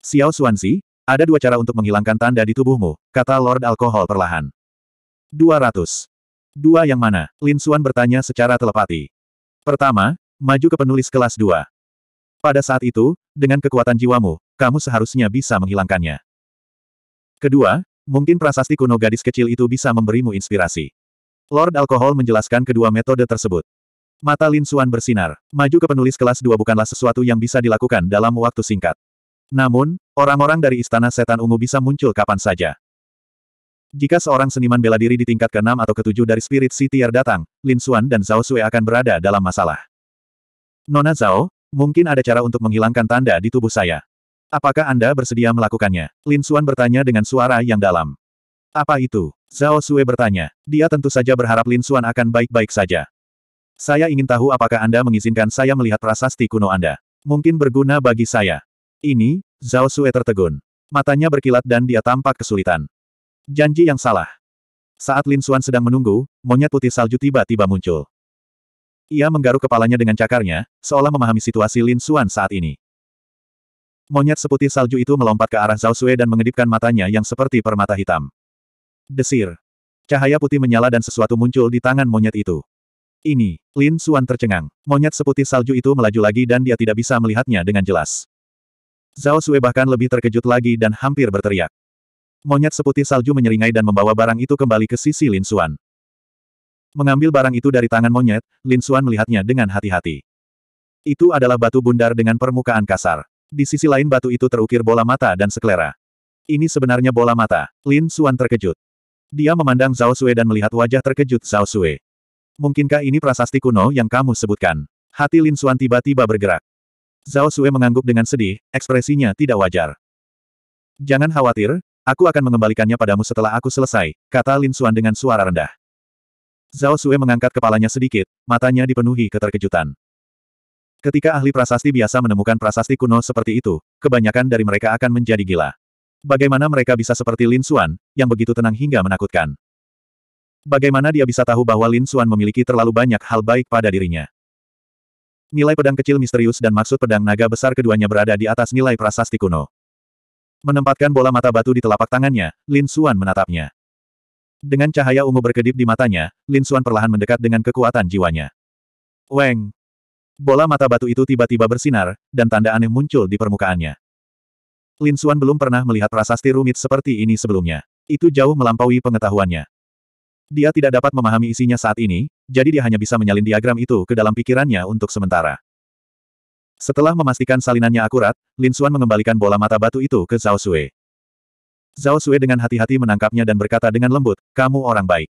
Xiao Xuanzi, ada dua cara untuk menghilangkan tanda di tubuhmu, kata Lord Alkohol perlahan. 200. Dua yang mana? Lin Suan bertanya secara telepati. Pertama, maju ke penulis kelas 2. Pada saat itu, dengan kekuatan jiwamu, kamu seharusnya bisa menghilangkannya. Kedua, mungkin prasasti kuno gadis kecil itu bisa memberimu inspirasi. Lord Alkohol menjelaskan kedua metode tersebut. Mata Lin Suan bersinar. Maju ke penulis kelas 2 bukanlah sesuatu yang bisa dilakukan dalam waktu singkat. Namun, Orang-orang dari Istana Setan Ungu bisa muncul kapan saja. Jika seorang seniman bela diri di tingkat ke-6 atau ke-7 dari Spirit City Tier datang, Lin Xuan dan Zhao Sui akan berada dalam masalah. Nona Zhao, mungkin ada cara untuk menghilangkan tanda di tubuh saya. Apakah Anda bersedia melakukannya? Lin Xuan bertanya dengan suara yang dalam. Apa itu? Zhao Sui bertanya. Dia tentu saja berharap Lin Xuan akan baik-baik saja. Saya ingin tahu apakah Anda mengizinkan saya melihat prasasti kuno Anda. Mungkin berguna bagi saya. Ini, Zhao Sue tertegun. Matanya berkilat dan dia tampak kesulitan. Janji yang salah. Saat Lin Xuan sedang menunggu, monyet putih salju tiba-tiba muncul. Ia menggaruk kepalanya dengan cakarnya, seolah memahami situasi Lin Xuan saat ini. Monyet seputih salju itu melompat ke arah Zhao Sue dan mengedipkan matanya yang seperti permata hitam. Desir. Cahaya putih menyala dan sesuatu muncul di tangan monyet itu. Ini, Lin Xuan tercengang. Monyet seputih salju itu melaju lagi dan dia tidak bisa melihatnya dengan jelas. Zhao Sui bahkan lebih terkejut lagi dan hampir berteriak. Monyet seputih salju menyeringai dan membawa barang itu kembali ke sisi Lin Xuan. Mengambil barang itu dari tangan monyet, Lin Xuan melihatnya dengan hati-hati. Itu adalah batu bundar dengan permukaan kasar. Di sisi lain batu itu terukir bola mata dan sekelera. Ini sebenarnya bola mata. Lin Xuan terkejut. Dia memandang Zhao Sui dan melihat wajah terkejut Zhao Sui. Mungkinkah ini prasasti kuno yang kamu sebutkan? Hati Lin Xuan tiba-tiba bergerak. Zhao Sue mengangguk dengan sedih, ekspresinya tidak wajar. Jangan khawatir, aku akan mengembalikannya padamu setelah aku selesai, kata Lin Xuan dengan suara rendah. Zhao Sue mengangkat kepalanya sedikit, matanya dipenuhi keterkejutan. Ketika ahli prasasti biasa menemukan prasasti kuno seperti itu, kebanyakan dari mereka akan menjadi gila. Bagaimana mereka bisa seperti Lin Xuan, yang begitu tenang hingga menakutkan? Bagaimana dia bisa tahu bahwa Lin Xuan memiliki terlalu banyak hal baik pada dirinya? Nilai pedang kecil misterius dan maksud pedang naga besar keduanya berada di atas nilai prasasti kuno. Menempatkan bola mata batu di telapak tangannya, Lin Xuan menatapnya. Dengan cahaya ungu berkedip di matanya, Lin Xuan perlahan mendekat dengan kekuatan jiwanya. Weng! Bola mata batu itu tiba-tiba bersinar, dan tanda aneh muncul di permukaannya. Lin Xuan belum pernah melihat prasasti rumit seperti ini sebelumnya. Itu jauh melampaui pengetahuannya. Dia tidak dapat memahami isinya saat ini, jadi dia hanya bisa menyalin diagram itu ke dalam pikirannya untuk sementara. Setelah memastikan salinannya akurat, Lin Xuan mengembalikan bola mata batu itu ke Zhao Sui. Zhao Sui dengan hati-hati menangkapnya dan berkata dengan lembut, kamu orang baik.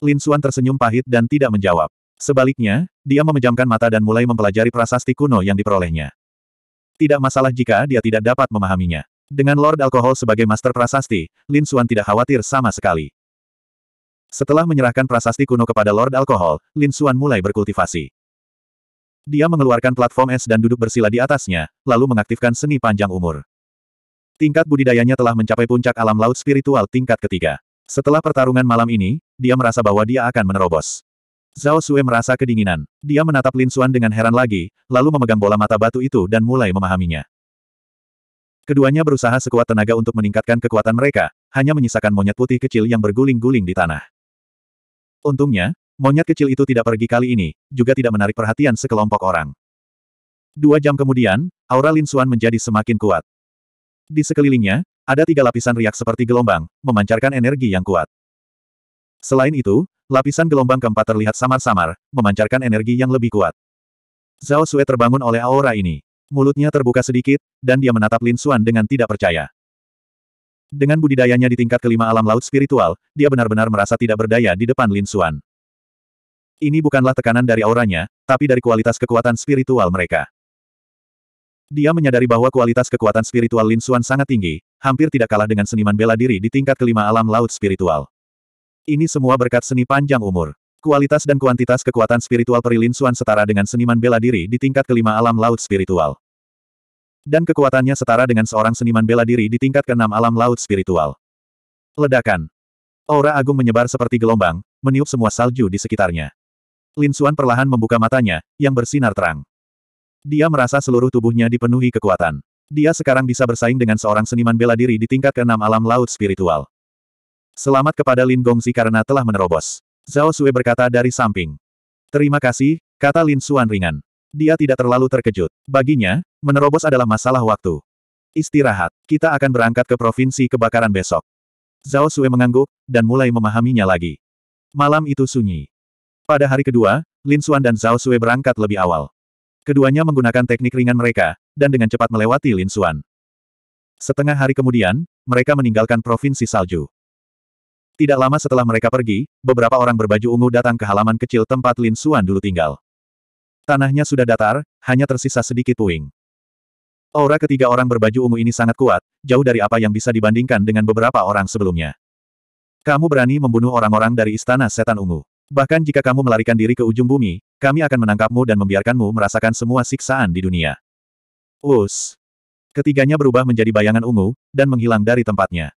Lin Xuan tersenyum pahit dan tidak menjawab. Sebaliknya, dia memejamkan mata dan mulai mempelajari prasasti kuno yang diperolehnya. Tidak masalah jika dia tidak dapat memahaminya. Dengan Lord Alkohol sebagai master prasasti, Lin Xuan tidak khawatir sama sekali. Setelah menyerahkan prasasti kuno kepada Lord Alkohol, Lin Xuan mulai berkultivasi. Dia mengeluarkan platform es dan duduk bersila di atasnya, lalu mengaktifkan seni panjang umur. Tingkat budidayanya telah mencapai puncak alam laut spiritual tingkat ketiga. Setelah pertarungan malam ini, dia merasa bahwa dia akan menerobos. Zhao Sue merasa kedinginan. Dia menatap Lin Xuan dengan heran lagi, lalu memegang bola mata batu itu dan mulai memahaminya. Keduanya berusaha sekuat tenaga untuk meningkatkan kekuatan mereka, hanya menyisakan monyet putih kecil yang berguling-guling di tanah. Untungnya, monyet kecil itu tidak pergi kali ini, juga tidak menarik perhatian sekelompok orang. Dua jam kemudian, aura Lin Xuan menjadi semakin kuat. Di sekelilingnya, ada tiga lapisan riak seperti gelombang, memancarkan energi yang kuat. Selain itu, lapisan gelombang keempat terlihat samar-samar, memancarkan energi yang lebih kuat. Zhao Sue terbangun oleh aura ini. Mulutnya terbuka sedikit, dan dia menatap Lin Xuan dengan tidak percaya. Dengan budidayanya di tingkat kelima alam laut spiritual, dia benar-benar merasa tidak berdaya di depan Lin Xuan. Ini bukanlah tekanan dari auranya, tapi dari kualitas kekuatan spiritual mereka. Dia menyadari bahwa kualitas kekuatan spiritual Lin Xuan sangat tinggi, hampir tidak kalah dengan seniman bela diri di tingkat kelima alam laut spiritual. Ini semua berkat seni panjang umur. Kualitas dan kuantitas kekuatan spiritual Peri Lin Xuan setara dengan seniman bela diri di tingkat kelima alam laut spiritual. Dan kekuatannya setara dengan seorang seniman bela diri di tingkat keenam alam laut spiritual. Ledakan. Aura agung menyebar seperti gelombang, meniup semua salju di sekitarnya. Lin Xuan perlahan membuka matanya, yang bersinar terang. Dia merasa seluruh tubuhnya dipenuhi kekuatan. Dia sekarang bisa bersaing dengan seorang seniman bela diri di tingkat keenam alam laut spiritual. Selamat kepada Lin Gongzi karena telah menerobos. Zhao Sui berkata dari samping. Terima kasih, kata Lin Xuan ringan. Dia tidak terlalu terkejut. Baginya, menerobos adalah masalah waktu. Istirahat. Kita akan berangkat ke provinsi kebakaran besok. Zhao Sue mengangguk, dan mulai memahaminya lagi. Malam itu sunyi. Pada hari kedua, Lin Xuan dan Zhao Sue berangkat lebih awal. Keduanya menggunakan teknik ringan mereka, dan dengan cepat melewati Lin Xuan. Setengah hari kemudian, mereka meninggalkan provinsi salju. Tidak lama setelah mereka pergi, beberapa orang berbaju ungu datang ke halaman kecil tempat Lin Xuan dulu tinggal. Tanahnya sudah datar, hanya tersisa sedikit puing. Aura ketiga orang berbaju ungu ini sangat kuat, jauh dari apa yang bisa dibandingkan dengan beberapa orang sebelumnya. Kamu berani membunuh orang-orang dari Istana Setan Ungu. Bahkan jika kamu melarikan diri ke ujung bumi, kami akan menangkapmu dan membiarkanmu merasakan semua siksaan di dunia. Us. Ketiganya berubah menjadi bayangan ungu, dan menghilang dari tempatnya.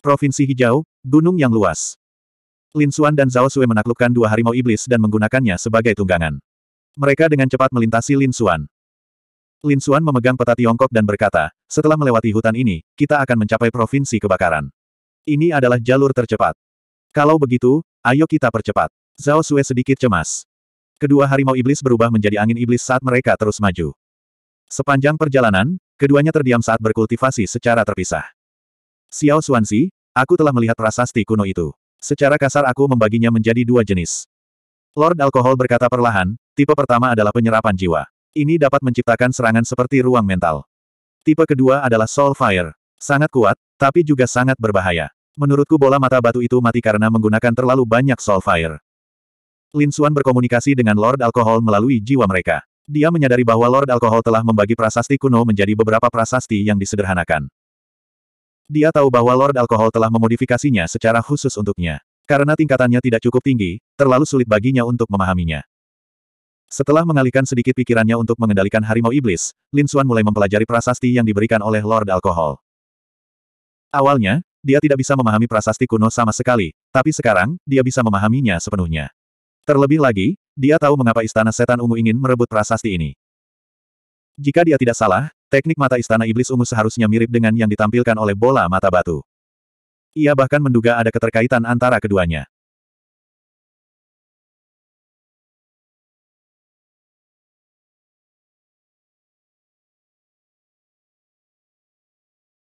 Provinsi Hijau, Gunung yang luas. Lin Xuan dan Zhao Sui menaklukkan dua harimau iblis dan menggunakannya sebagai tunggangan. Mereka dengan cepat melintasi Lin Xuan. Lin Xuan memegang peta Tiongkok dan berkata, setelah melewati hutan ini, kita akan mencapai provinsi kebakaran. Ini adalah jalur tercepat. Kalau begitu, ayo kita percepat. Zhao Sue sedikit cemas. Kedua harimau iblis berubah menjadi angin iblis saat mereka terus maju. Sepanjang perjalanan, keduanya terdiam saat berkultivasi secara terpisah. Xiao Xuanzi, aku telah melihat prasasti kuno itu. Secara kasar aku membaginya menjadi dua jenis. Lord Alkohol berkata perlahan, tipe pertama adalah penyerapan jiwa. Ini dapat menciptakan serangan seperti ruang mental. Tipe kedua adalah Soul Fire. Sangat kuat, tapi juga sangat berbahaya. Menurutku bola mata batu itu mati karena menggunakan terlalu banyak Soul Fire. Lin Suan berkomunikasi dengan Lord Alkohol melalui jiwa mereka. Dia menyadari bahwa Lord Alkohol telah membagi prasasti kuno menjadi beberapa prasasti yang disederhanakan. Dia tahu bahwa Lord Alkohol telah memodifikasinya secara khusus untuknya. Karena tingkatannya tidak cukup tinggi, terlalu sulit baginya untuk memahaminya. Setelah mengalihkan sedikit pikirannya untuk mengendalikan harimau iblis, Lin Xuan mulai mempelajari prasasti yang diberikan oleh Lord Alkohol. Awalnya, dia tidak bisa memahami prasasti kuno sama sekali, tapi sekarang, dia bisa memahaminya sepenuhnya. Terlebih lagi, dia tahu mengapa Istana Setan Ungu ingin merebut prasasti ini. Jika dia tidak salah, teknik mata Istana Iblis Ungu seharusnya mirip dengan yang ditampilkan oleh bola mata batu. Ia bahkan menduga ada keterkaitan antara keduanya.